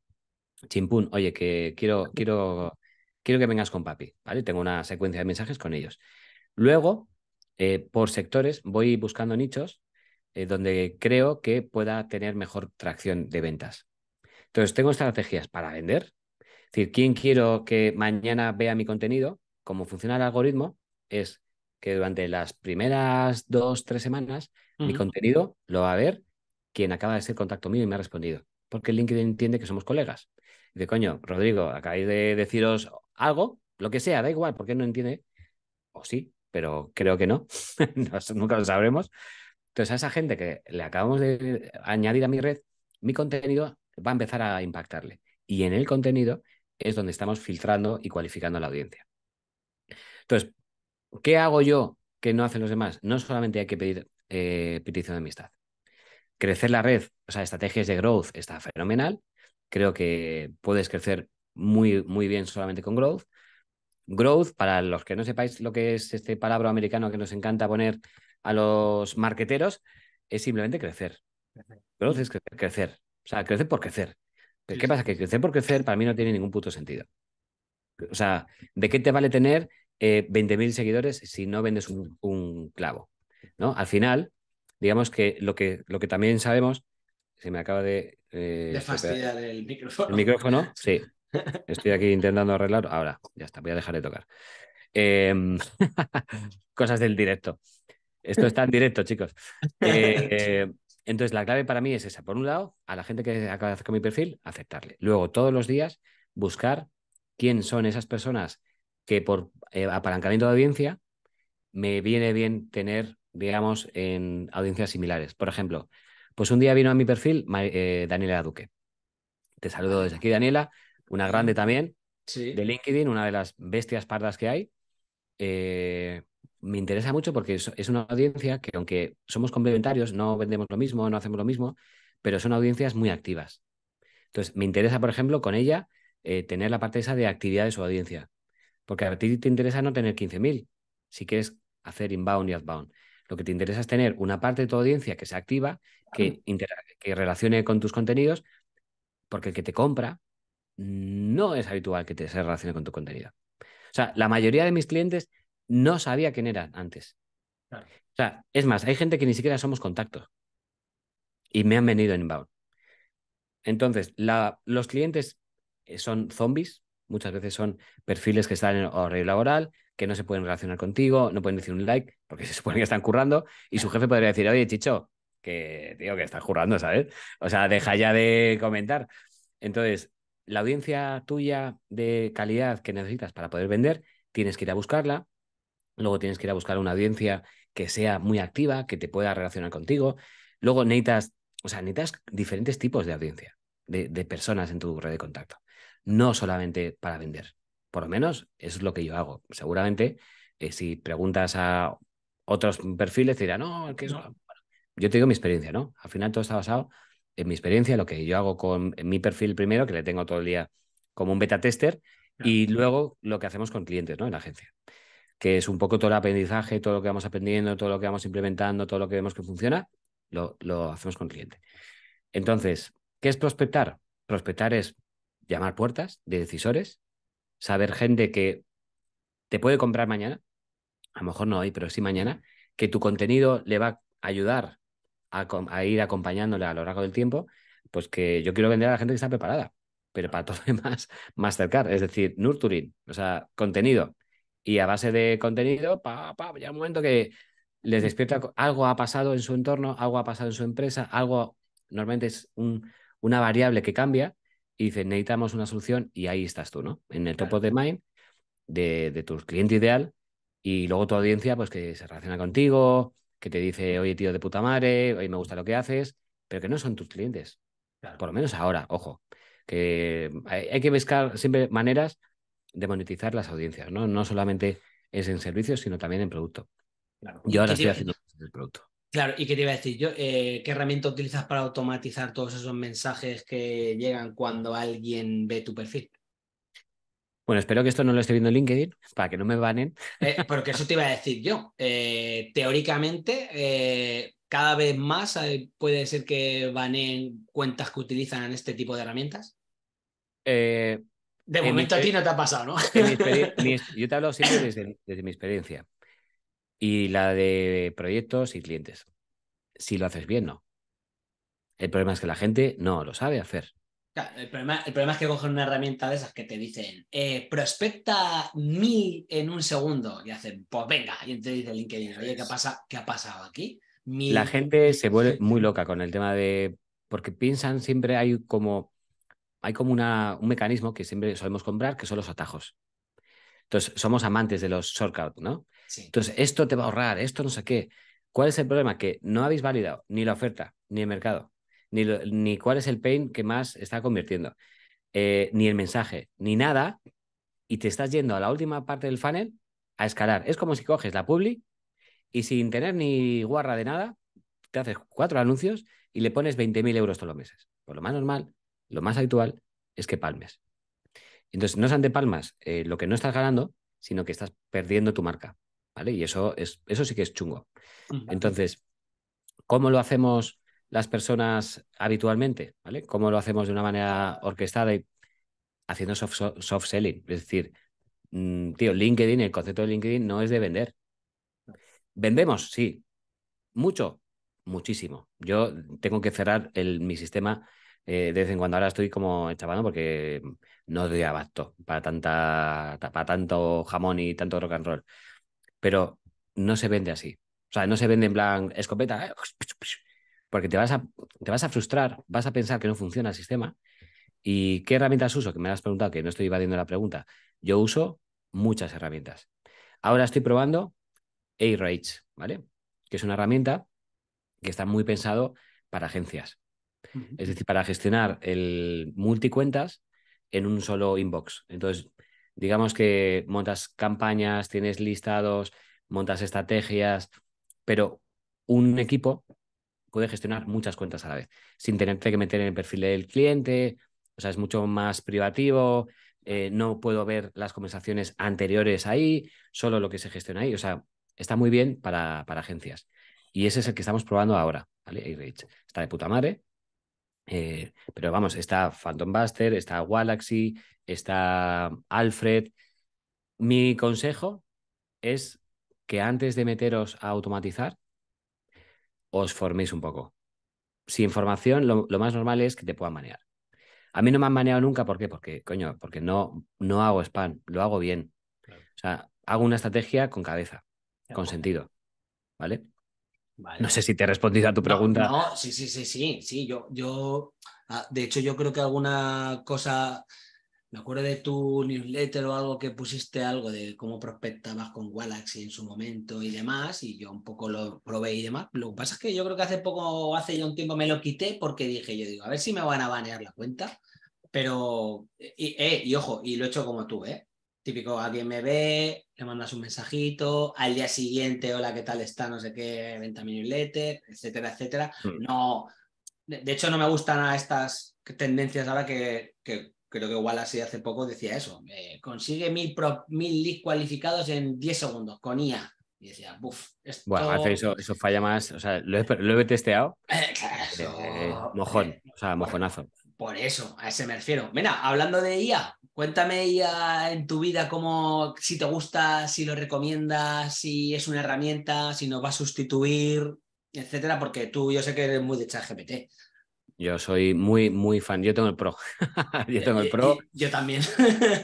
chimpún, oye, que quiero, quiero, quiero que vengas con papi, ¿vale? Tengo una secuencia de mensajes con ellos. Luego, eh, por sectores, voy buscando nichos eh, donde creo que pueda tener mejor tracción de ventas. Entonces, tengo estrategias para vender, es decir, ¿quién quiero que mañana vea mi contenido? Cómo funciona el algoritmo es que durante las primeras dos, tres semanas, mi contenido lo va a ver quien acaba de ser contacto mío y me ha respondido. Porque LinkedIn entiende que somos colegas. De coño, Rodrigo, acabáis de deciros algo, lo que sea, da igual, porque no entiende. O sí, pero creo que no. nunca lo sabremos. Entonces, a esa gente que le acabamos de añadir a mi red, mi contenido va a empezar a impactarle. Y en el contenido es donde estamos filtrando y cualificando a la audiencia. Entonces, ¿qué hago yo que no hacen los demás? No solamente hay que pedir eh, petición de amistad. Crecer la red, o sea, estrategias de growth está fenomenal. Creo que puedes crecer muy, muy bien solamente con growth. Growth, para los que no sepáis lo que es este palabra americano que nos encanta poner a los marqueteros, es simplemente crecer. Growth es crecer, crecer. O sea, crecer por crecer. ¿Qué, pasa? Que crecer por crecer para mí no tiene ningún puto sentido. O sea, ¿de qué te vale tener 20.000 eh, seguidores si no vendes un, clavo? ¿no? Al final, digamos que lo, que lo que también sabemos, se me acaba de... Eh, de fastidiar el micrófono. El micrófono, sí. Estoy aquí intentando arreglarlo. Ahora, ya está, voy a dejar de tocar. Em, cosas del directo. Esto está en directo, chicos. Eh, entonces, la clave para mí es esa. Por un lado, a la gente que acaba de hacer con mi perfil, aceptarle. Luego, todos los días, buscar quién son esas personas que por eh, apalancamiento de audiencia me viene bien tener, digamos, en audiencias similares. Por ejemplo, pues un día vino a mi perfil eh, Daniela Duque. Te saludo desde aquí, Daniela, una grande también, de LinkedIn, una de las bestias pardas que hay. Eh, me interesa mucho porque es, una audiencia que aunque somos complementarios, no vendemos lo mismo, no hacemos lo mismo, pero son audiencias muy activas. Entonces, me interesa, por ejemplo, con ella eh, tener la parte esa de actividad de su audiencia. Porque a ti te interesa no tener 15.000 si quieres hacer inbound y outbound. Lo que te interesa es tener una parte de tu audiencia que sea activa, que, que relacione con tus contenidos, porque el que te compra no es habitual que te se relacione con tu contenido. O sea, la mayoría de mis clientes no sabía quién era antes. O sea, es más, hay gente que ni siquiera somos contactos y me han venido en inbound. Entonces, los clientes eh, son zombies, muchas veces son perfiles que están en horario laboral, que no se pueden relacionar contigo, no pueden decir un like, porque se supone que están currando, y su jefe podría decir, oye, Chicho, que digo que estás currando, ¿sabes? O sea, deja ya de comentar. Entonces, la audiencia tuya de calidad que necesitas para poder vender, tienes que ir a buscarla, Luego tienes que ir a buscar una audiencia que sea muy activa, que te pueda relacionar contigo. Luego necesitas, o necesitas diferentes tipos de audiencia, de, personas en tu red de contacto. No solamente para vender. Por lo menos eso es lo que yo hago. Seguramente, eh, si preguntas a otros perfiles, te dirán, no, que Yo te digo mi experiencia, ¿no? Al final todo está basado en mi experiencia, lo que yo hago con mi perfil primero, que le tengo todo el día como un beta tester, y luego lo que hacemos con clientes, ¿no? En la agencia que es un poco todo el aprendizaje, todo lo que vamos aprendiendo, todo lo que vamos implementando, todo lo que vemos que funciona, lo, lo hacemos con cliente. Entonces, ¿qué es prospectar? Prospectar es llamar puertas de decisores, saber gente que te puede comprar mañana, a lo mejor no hoy, pero sí mañana, que tu contenido le va a ayudar a, ir acompañándole a lo largo del tiempo, pues que yo quiero vender a la gente que está preparada, pero para todo lo demás, cercar, es decir, nurturing, o sea, contenido, y a base de contenido, pa, ya un momento que les despierta, algo ha pasado en su entorno, algo ha pasado en su empresa, algo normalmente es un, una variable que cambia y dice necesitamos una solución y ahí estás tú, ¿no? En el topo top mind de, de tu cliente ideal y luego tu audiencia, pues que se relaciona contigo, que te dice, oye, tío de puta madre, oye, me gusta lo que haces, pero que no son tus clientes. Por lo menos ahora, ojo. Que hay, hay que buscar siempre maneras de monetizar las audiencias, ¿no? No solamente es en servicios, sino también en producto. Yo ahora estoy haciendo el producto. Claro, y qué te iba a decir yo, eh, ¿qué herramienta utilizas para automatizar todos esos mensajes que llegan cuando alguien ve tu perfil? Bueno, espero que esto no lo esté viendo en LinkedIn para que no me banen. Eh, porque eso te iba a decir yo. Eh, teóricamente, cada vez más puede ser que banen cuentas que utilizan este tipo de herramientas. De momento a ti no te ha pasado, ¿no? yo te hablo siempre desde, mi experiencia y la de proyectos y clientes. Si lo haces bien, no. El problema es que la gente no lo sabe hacer. el, problema, es que cogen una herramienta de esas que te dicen, eh, prospecta mil en un segundo y hacen, pues venga, y entonces dice LinkedIn, oye, ¿qué, pasa, ¿qué ha pasado aquí? La gente se vuelve muy loca con el tema de, porque piensan siempre hay como hay como una, un mecanismo que siempre solemos comprar, que son los atajos. Entonces, somos amantes de los shortcuts, ¿no? Entonces, esto te va a ahorrar, esto no sé qué. ¿Cuál es el problema? Que no habéis validado ni la oferta, ni el mercado, ni, ni cuál es el pain que más está convirtiendo, eh, ni el mensaje, ni nada, y te estás yendo a la última parte del funnel a escalar. Es como si coges la publi y sin tener ni guarra de nada, te haces cuatro anuncios y le pones 20.000 euros todos los meses. Por pues lo más normal lo más habitual es que palmes. Entonces, no es ante palmas eh, lo que no estás ganando, sino que estás perdiendo tu marca, ¿vale? Y eso, es, eso sí que es chungo. Entonces, ¿cómo lo hacemos las personas habitualmente? ¿Vale? ¿Cómo lo hacemos de una manera orquestada y haciendo soft, selling? Es decir, mm, tío, LinkedIn, el concepto de LinkedIn no es de vender. Vendemos, sí. Mucho, muchísimo. Yo tengo que cerrar el, mi sistema eh, de vez en cuando ahora estoy como chapando porque no doy abasto para, tanta, para tanto jamón y tanto rock and roll. Pero no se vende así. O sea, no se vende en plan escopeta, eh, porque te vas a, te vas a frustrar, vas a pensar que no funciona el sistema. ¿Y qué herramientas uso? Que me has preguntado, que no estoy evadiendo la pregunta. Yo uso muchas herramientas. Ahora estoy probando A-Rage, ¿vale? Que es una herramienta que está muy pensado para agencias. Es decir, para gestionar el multicuentas en un solo inbox. Entonces, digamos que montas campañas, tienes listados, montas estrategias, pero un equipo puede gestionar muchas cuentas a la vez, sin tenerte que meter en el perfil del cliente, o sea, es mucho más privativo, eh, no puedo ver las conversaciones anteriores ahí, solo lo que se gestiona ahí, o sea, está muy bien para, para agencias. Y ese es el que estamos probando ahora, Está de puta madre, eh, pero vamos, está Phantom Buster, está Galaxy, está Alfred. Mi consejo es que antes de meteros a automatizar, os forméis un poco. Sin formación, lo, más normal es que te puedan manejar A mí no me han manejado nunca, ¿por qué? Porque, coño, porque no, no hago spam, lo hago bien. O sea, hago una estrategia con cabeza, con sentido. ¿Vale? No sé si te he respondido a tu pregunta. No, sí, sí, sí, sí, sí. Yo, yo, ah, de hecho, yo creo que alguna cosa, me acuerdo de tu newsletter o algo que pusiste algo de cómo prospectabas con Wallaxy en su momento y demás, y yo un poco lo probé y demás. Lo que pasa es que yo creo que hace poco, hace ya un tiempo me lo quité porque dije, yo digo, a ver si me van a banear la cuenta. Pero, eh, y ojo, y lo he hecho como tú, ¿eh? típico alguien me ve, le mandas un mensajito, al día siguiente, hola, ¿qué tal está? No sé qué, venta mi newsletter, etcétera, etcétera. Mm. No, de, hecho no me gustan a estas tendencias ahora que, creo que igual así hace poco decía eso, eh, consigue mil, mil leads cualificados en 10 segundos con IA. Y decía, buf, esto... Bueno, eso, eso falla más, o sea, lo he, testeado. Eh, eh, mojón, o sea, mojonazo. Por, por eso, a ese me refiero. Mira, hablando de IA, Cuéntame ya ah, en tu vida cómo, si te gusta, si lo recomiendas, si es una herramienta, si nos va a sustituir, etcétera, porque tú yo sé que eres muy de GPT. Yo soy muy, muy fan. Yo tengo el Pro. yo tengo el Pro. Yo también.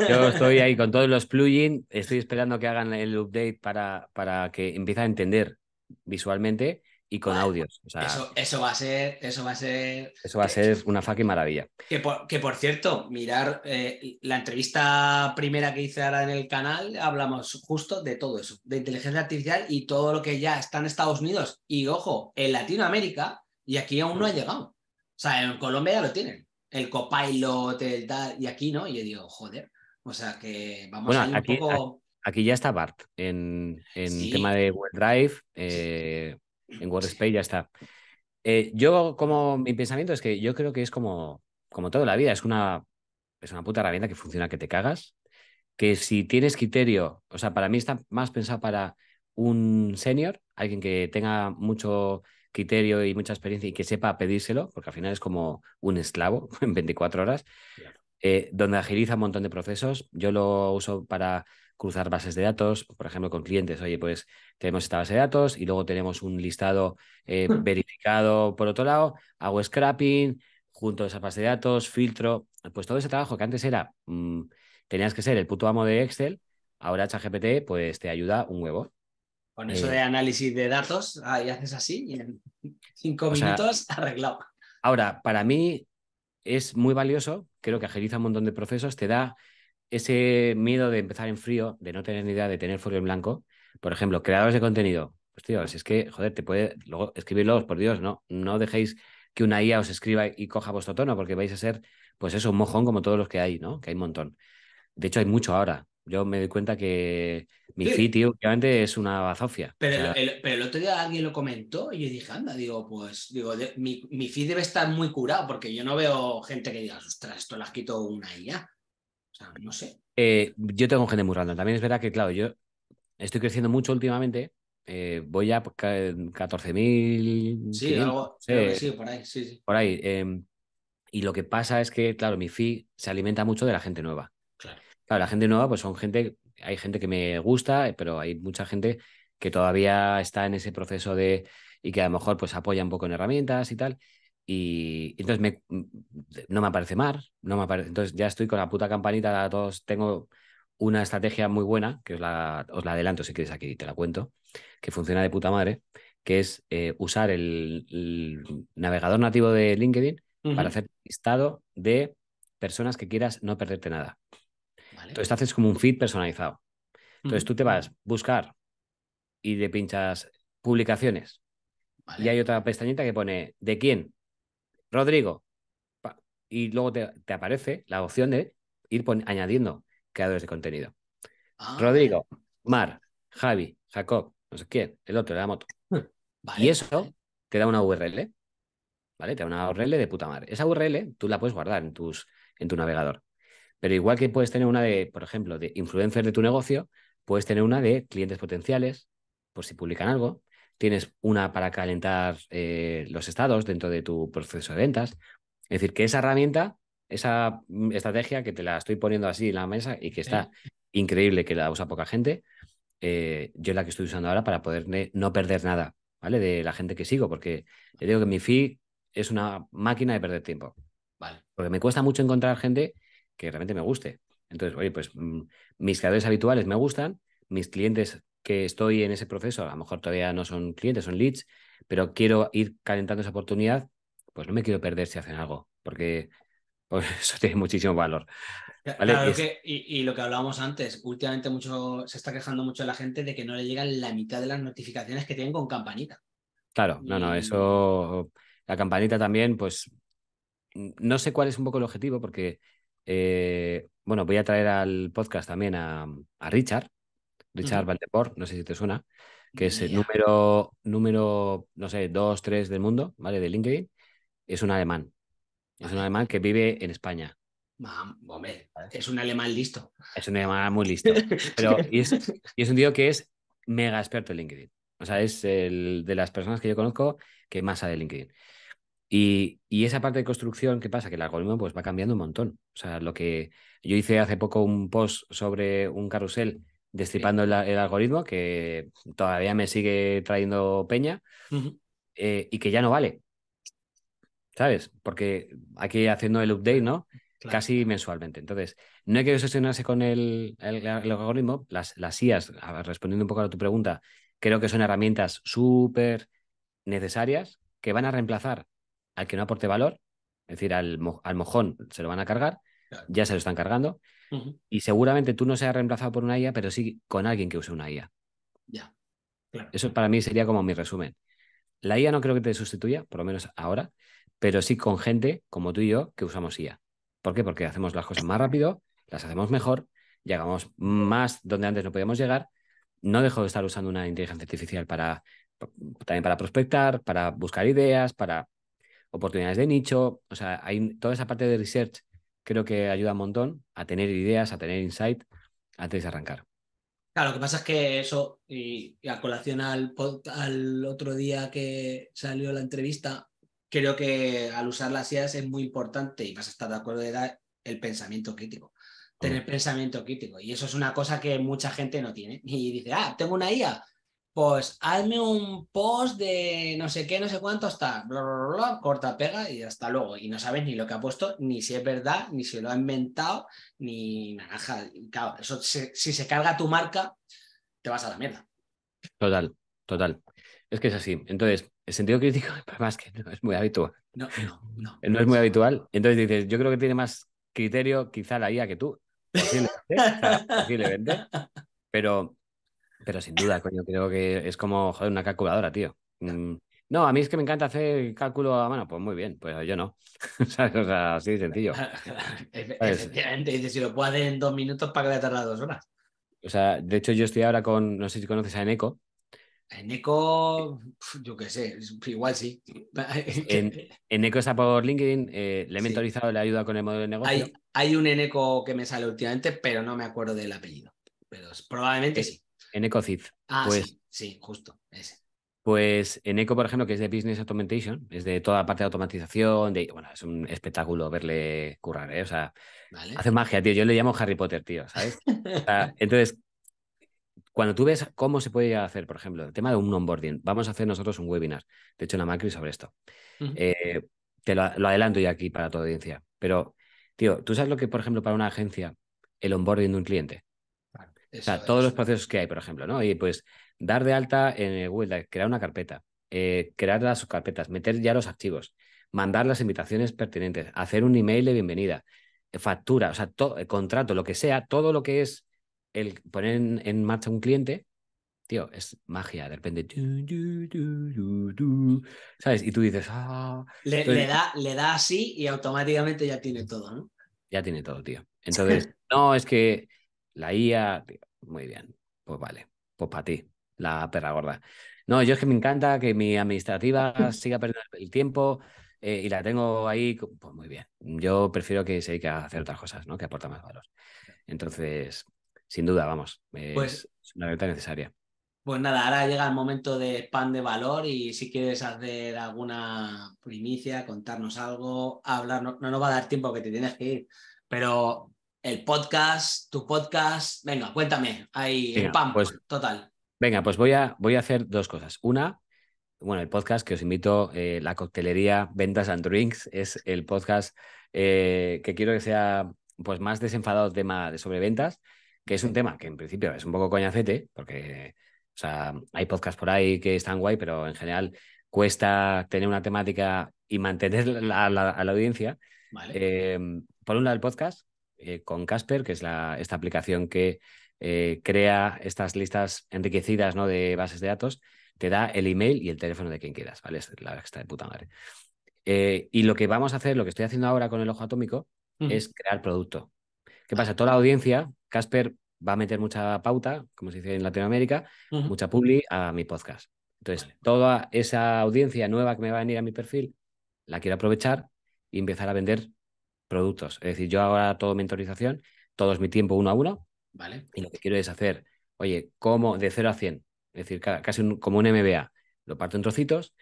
yo estoy ahí con todos los plugins. Estoy esperando que hagan el update para, para que empiece a entender visualmente y con audios. eso, va a ser, eso va a ser. Eso va a ser una fucking maravilla. Que por, cierto, mirar eh, la entrevista primera que hice ahora en el canal, hablamos justo de todo eso, de inteligencia artificial y todo lo que ya está en Estados Unidos y ojo, en Latinoamérica, y aquí aún no ha llegado. O sea, en Colombia ya lo tienen. El copilot, y aquí no, y yo digo, joder. O sea que vamos aquí, poco. Aquí ya está Bart en, en tema de web Drive. Eh, en WordSpace ya está. Eh, yo, como mi pensamiento es que yo creo que es como, como toda la vida, es una, es una puta herramienta que funciona que te cagas, que si tienes criterio, o sea, para mí está más pensado para un senior, alguien que tenga mucho criterio y mucha experiencia y que sepa pedírselo, porque al final es como un esclavo en 24 horas, eh, donde agiliza un montón de procesos. Yo lo uso para cruzar bases de datos, por ejemplo, con clientes, oye, pues tenemos esta base de datos y luego tenemos un listado eh, hmm. verificado por otro lado, hago scrapping, junto a esa base de datos, filtro, pues todo ese trabajo que antes era, mm, tenías que ser el puto amo de Excel, ahora ChatGPT pues te ayuda un huevo. Con eso eh. de análisis de datos, ahí haces así y en cinco minutos arreglado. Ahora, para mí es muy valioso, creo que agiliza un montón de procesos, te da ese miedo de empezar en frío, de no tener ni idea, de tener folio en blanco, por ejemplo, creadores de contenido, pues tío, es que, joder, te puede, luego escribirlos, por Dios, no, no dejéis que una IA os escriba y coja vuestro tono, porque vais a ser, pues eso, un mojón como todos los que hay, ¿no? Que hay un montón. De hecho, hay mucho ahora. Yo me doy cuenta que mi feed, tío, obviamente es una bazofia. Pero, el, otro día alguien lo comentó y yo dije, anda, digo, pues, digo, mi, mi feed debe estar muy curado, porque yo no veo gente que diga, ostras, esto las quito una IA no sé. Eh, yo tengo gente muy random. También es verdad que, claro, yo estoy creciendo mucho últimamente. Eh, voy a 14.000. Sí, algo. sí, por ahí. Por ahí. Em, y lo que pasa es que, claro, mi fee se alimenta mucho de la gente nueva. Claro. claro, la gente nueva, pues son gente, hay gente que me gusta, pero hay mucha gente que todavía está en ese proceso de y que a lo mejor pues apoya un poco en herramientas y tal. Y entonces mm, no me aparece mar, no me aparece, entonces ya estoy con la puta campanita todos. Tengo una estrategia muy buena, que os la, adelanto si quieres aquí, te la cuento, que funciona de puta madre, que es eh, usar el, navegador nativo de LinkedIn para hacer listado de personas que quieras no perderte nada. Entonces haces como un feed personalizado. Entonces tú te vas a buscar y le pinchas publicaciones. Y hay otra pestañita que pone de quién Rodrigo. Y luego te, aparece la opción de ir añadiendo creadores de contenido. Ah. Rodrigo, Mar, Javi, Jacob, no sé quién, el otro de la moto. Hmm, y eso te da una URL. ¿Vale? Te da una URL de puta madre. Esa URL tú la puedes guardar en, tus, en tu navegador. Pero igual que puedes tener una de, por ejemplo, de influencers de tu negocio, puedes tener una de clientes potenciales, por si publican algo, tienes una para calentar eh, los estados dentro de tu proceso de ventas. Es decir, que esa herramienta, esa mm, estrategia que te la estoy poniendo así en la mesa y que está increíble que la usa poca gente, eh, yo es la que estoy usando ahora para poder no perder nada, ¿vale? De la gente que sigo, porque le digo que mi feed es una máquina de perder tiempo. Porque me cuesta mucho encontrar gente que realmente me guste. Entonces, oye, pues mm, mis creadores habituales me gustan, mis clientes que estoy en ese proceso, a lo mejor todavía no son clientes, son leads, pero quiero ir calentando esa oportunidad, pues no me quiero perder si hacen algo, porque eso tiene muchísimo valor. y, lo que hablábamos antes, últimamente mucho, se está quejando mucho la gente de que no le llegan la mitad de las notificaciones que tienen con campanita. Claro, no, no, eso, la campanita también, pues no sé cuál es un poco el objetivo, porque, eh, bueno, voy a traer al podcast también a Richard, Richard no sé si te suena, que es el número, número, no sé, dos, tres del mundo, ¿vale? De LinkedIn, es un alemán. Es un alemán que vive en España. es un alemán listo. Es un alemán muy listo. Pero, y, es, un tío que es mega experto en LinkedIn. O sea, es el de las personas que yo conozco que más sabe de LinkedIn. Y, esa parte de construcción, ¿qué pasa? Que el algoritmo pues, va cambiando un montón. O sea, lo que yo hice hace poco un post sobre un carrusel destripando el, algoritmo que todavía me sigue trayendo peña eh, y que ya no vale. ¿Sabes? Porque aquí haciendo el update, ¿no? Casi mensualmente. Entonces, no hay que obsesionarse con el, algoritmo. Las, las IAS, respondiendo un poco a tu pregunta, creo que son herramientas súper necesarias que van a reemplazar al que no aporte valor, es decir, al, al mojón se lo van a cargar, ya se lo están cargando. Y seguramente tú no seas reemplazado por una IA, pero sí con alguien que use una IA. Ya. Eso para mí sería como mi resumen. La IA no creo que te sustituya, por lo menos ahora, pero sí con gente como tú y yo que usamos IA. ¿Por qué? Porque hacemos las cosas más rápido, las hacemos mejor, llegamos más donde antes no podíamos llegar. No dejo de estar usando una inteligencia artificial para también para prospectar, para buscar ideas, para oportunidades de nicho. O sea, hay toda esa parte de research creo que ayuda un montón a tener ideas, a tener insight antes de arrancar. Claro, lo que pasa es que eso, y, a colación al, otro día que salió la entrevista, creo que al usar las ideas es muy importante y vas a estar de acuerdo de dar el pensamiento crítico. Tener pensamiento crítico. Y eso es una cosa que mucha gente no tiene. Y dice, ah, tengo una IA, pues hazme un post de no sé qué, no sé cuánto hasta bla, bla, bla, corta, pega y hasta luego. Y no sabes ni lo que ha puesto, ni si es verdad, ni si lo ha inventado, ni naranja. Claro, eso si se carga tu marca, te vas a la mierda. Total, total. Es que es así. Entonces, el sentido crítico, más que no es muy habitual. No, no, no. No es muy habitual. Entonces dices, yo creo que tiene más criterio quizá la IA que tú. Pero pero sin duda, coño, creo que es como joder, una calculadora, tío. Mm, no, a mí es que me encanta hacer cálculo a mano. Pues muy bien, pues yo no. O sea, así de sencillo. Pues efectivamente, dice, si lo puedo en dos minutos, ¿para que le tardar dos horas? O sea, de hecho, yo estoy ahora con, no sé si conoces a Eneco. Eneco, yo qué sé, igual sí. En, Eneco está por LinkedIn, eh, le he mentorizado, le he con el modelo de negocio. Hay, un Eneco que me sale últimamente, pero no me acuerdo del apellido. Pero probablemente eh, sí. En EcoCid. Ah, pues, sí, justo, Pues en Eco, por ejemplo, que es de Business Automation, es de toda la parte de automatización, de, bueno, es un espectáculo verle currar, ¿eh? O sea, hace magia, tío. Yo le llamo Harry Potter, tío, ¿sabes? entonces, cuando tú ves cómo se puede hacer, por ejemplo, el tema de un onboarding, vamos a hacer nosotros un webinar, de hecho, una macro sobre esto. Eh, te lo, lo, adelanto ya aquí para tu audiencia, pero, tío, ¿tú sabes lo que, por ejemplo, para una agencia, el onboarding de un cliente? o sea, todos los procesos que hay, por ejemplo, ¿no? Y pues dar de alta en Google crear una carpeta, eh, crear las carpetas, meter ya los activos mandar las invitaciones pertinentes, hacer un email de bienvenida, eh, factura, o sea, eh, contrato, lo que sea, todo lo que es el poner en, marcha un cliente, tío, es magia, de repente, ¿sabes? Y tú dices, ah". da, le da así y automáticamente ya tiene todo, ¿no? Ya tiene todo, tío. Entonces, no, es que la IA, muy bien, pues vale, pues para ti, la perra gorda. No, yo es que me encanta que mi administrativa siga perdiendo el tiempo eh, y la tengo ahí, pues muy bien. Yo prefiero que se dedique a hacer otras cosas, ¿no? Que aporta más valor. Entonces, sin duda, vamos, pues es una herramienta necesaria. Pues nada, ahora llega el momento de pan de valor y si quieres hacer alguna primicia, contarnos algo, hablar, no, no nos va a dar tiempo que te tienes que ir, pero el podcast, tu podcast. Venga, cuéntame. Ahí, pam, pues, total. Venga, pues voy a, voy a hacer dos cosas. Una, bueno, el podcast que os invito, eh, la coctelería Ventas and Drinks, es el podcast eh, que quiero que sea pues más desenfadado tema de sobre ventas, que es un tema que en principio es un poco coñacete, porque o sea, hay podcasts por ahí que están guay, pero en general cuesta tener una temática y mantener a la, audiencia. Eh, por un lado el podcast, eh, con Casper, que es esta aplicación que eh, crea estas listas enriquecidas ¿no? de bases de datos, te da el email y el teléfono de quien quieras, ¿vale? Es la está de puta madre. Eh, y lo que vamos a hacer, lo que estoy haciendo ahora con el ojo atómico, es crear producto. ¿Qué ah. pasa? Toda la audiencia, Casper va a meter mucha pauta, como se dice en Latinoamérica, mucha publi a mi podcast. Entonces, toda esa audiencia nueva que me va a venir a mi perfil, la quiero aprovechar y empezar a vender productos. Es decir, yo ahora todo mentorización, todo es mi tiempo uno a uno. Vale. Y lo que quiero es hacer, oye, como de 0 a 100, es decir, casi como un MBA, lo parto en trocitos.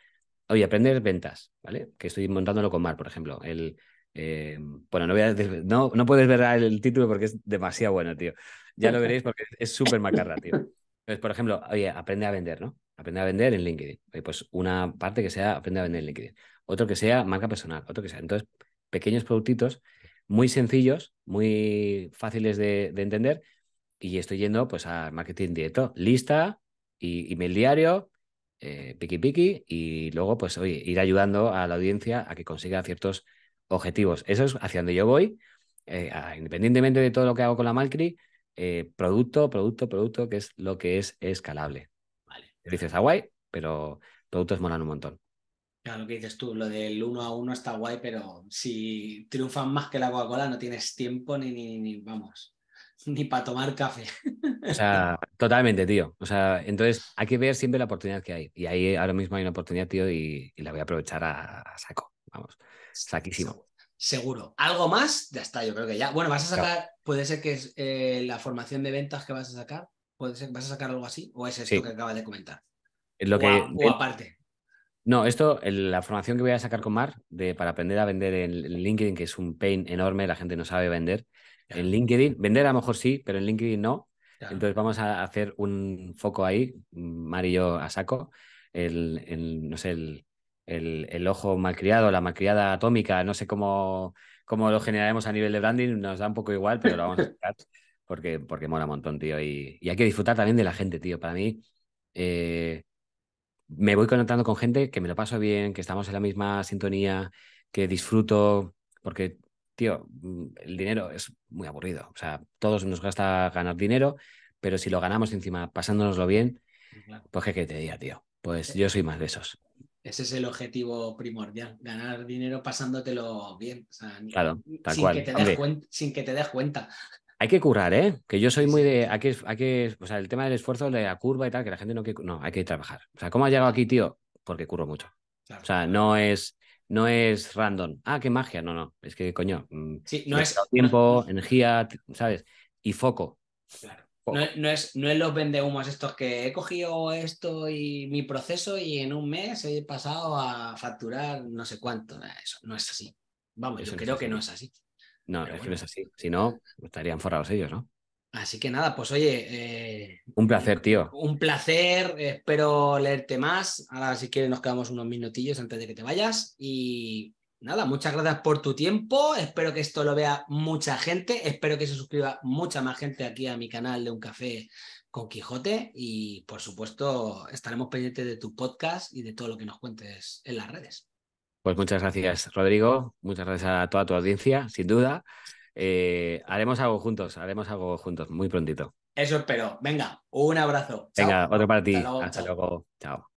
Oye, aprender ventas, ¿vale? Que estoy montándolo con Mar, por ejemplo. El, eh, bueno, no, voy a, no, no puedes ver el título porque es demasiado bueno, tío. Ya lo veréis porque es súper macarra, tío. Entonces, por ejemplo, oye, aprende a vender, ¿no? Aprende a vender en LinkedIn. Oye, pues una parte que sea aprende a vender en LinkedIn. Otro que sea marca personal, otro que sea. Entonces, pequeños productitos muy sencillos, muy fáciles de, entender. Y estoy yendo pues a marketing directo, lista, y email diario, eh, piqui piqui, y luego pues oye, ir ayudando a la audiencia a que consiga ciertos objetivos. Eso es hacia donde yo voy, eh, independientemente de todo lo que hago con la Malcri, eh, producto, producto, producto, que es lo que es escalable. Vale. Dices, está ah, guay, pero productos molan un montón. Claro, lo que dices tú, lo del uno a uno está guay, pero si triunfan más que la Coca-Cola no tienes tiempo ni, ni, vamos, ni para tomar café. O sea, totalmente, tío. O sea, entonces hay que ver siempre la oportunidad que hay. Y ahí ahora mismo hay una oportunidad, tío, y, la voy a aprovechar a, saco. Vamos, saquísimo. Seguro. ¿Algo más? Ya está, yo creo que ya. Bueno, vas a sacar, puede ser que es eh, la formación de ventas que vas a sacar, puede ser vas a sacar algo así, o es esto que acabas de comentar. Es lo que... o aparte. No, esto, la formación que voy a sacar con Mar de, para aprender a vender en, LinkedIn, que es un pain enorme, la gente no sabe vender. En LinkedIn, vender a lo mejor sí, pero en LinkedIn no. Entonces vamos a hacer un foco ahí, Mar y yo a saco, el, no sé, el, el, el ojo malcriado, la malcriada atómica, no sé cómo, cómo lo generaremos a nivel de branding, nos da un poco igual, pero lo vamos a sacar porque, porque mola un montón, tío. Y, hay que disfrutar también de la gente, tío. Para mí... Eh, me voy conectando con gente que me lo paso bien, que estamos en la misma sintonía, que disfruto, porque, tío, mm, el dinero es muy aburrido. O sea, todos nos gasta ganar dinero, pero si lo ganamos encima pasándonoslo bien, pues qué que te diga, tío. Pues e yo soy más de esos. Ese es el objetivo primordial, ganar dinero pasándotelo bien. claro, sin que te des cuenta. Hay que curar, ¿eh? Que yo soy muy de. Hay que, hay que, o sea, el tema del esfuerzo, de la curva y tal, que la gente no quiere, No, hay que trabajar. O sea, ¿cómo has llegado aquí, tío? Porque curro mucho. O sea, no es, no es random. Ah, qué magia. No, no. Es que, coño. Mm, sí, no es. Tiempo, energía, ¿sabes? Y foco. No, es, no es los vendehumos estos que he cogido esto y mi proceso y en un mes he pasado a facturar no sé cuánto. Eso no es así. Vamos, yo creo que no es así. No, es que no es así. Si no, estarían forrados ellos, ¿no? Así que nada, pues oye. Eh, un placer, tío. Un placer, espero leerte más. Ahora, si quieres, nos quedamos unos minutillos antes de que te vayas. Y nada, muchas gracias por tu tiempo. Espero que esto lo vea mucha gente. Espero que se suscriba mucha más gente aquí a mi canal de Un Café con Quijote. Y por supuesto, estaremos pendientes de tu podcast y de todo lo que nos cuentes en las redes. Pues muchas gracias, Rodrigo. Muchas gracias a toda tu audiencia, sin duda. Eh, haremos algo juntos, haremos algo juntos, muy prontito. Eso espero. Venga, un abrazo. Venga, otro para ti. Hasta luego. Chao.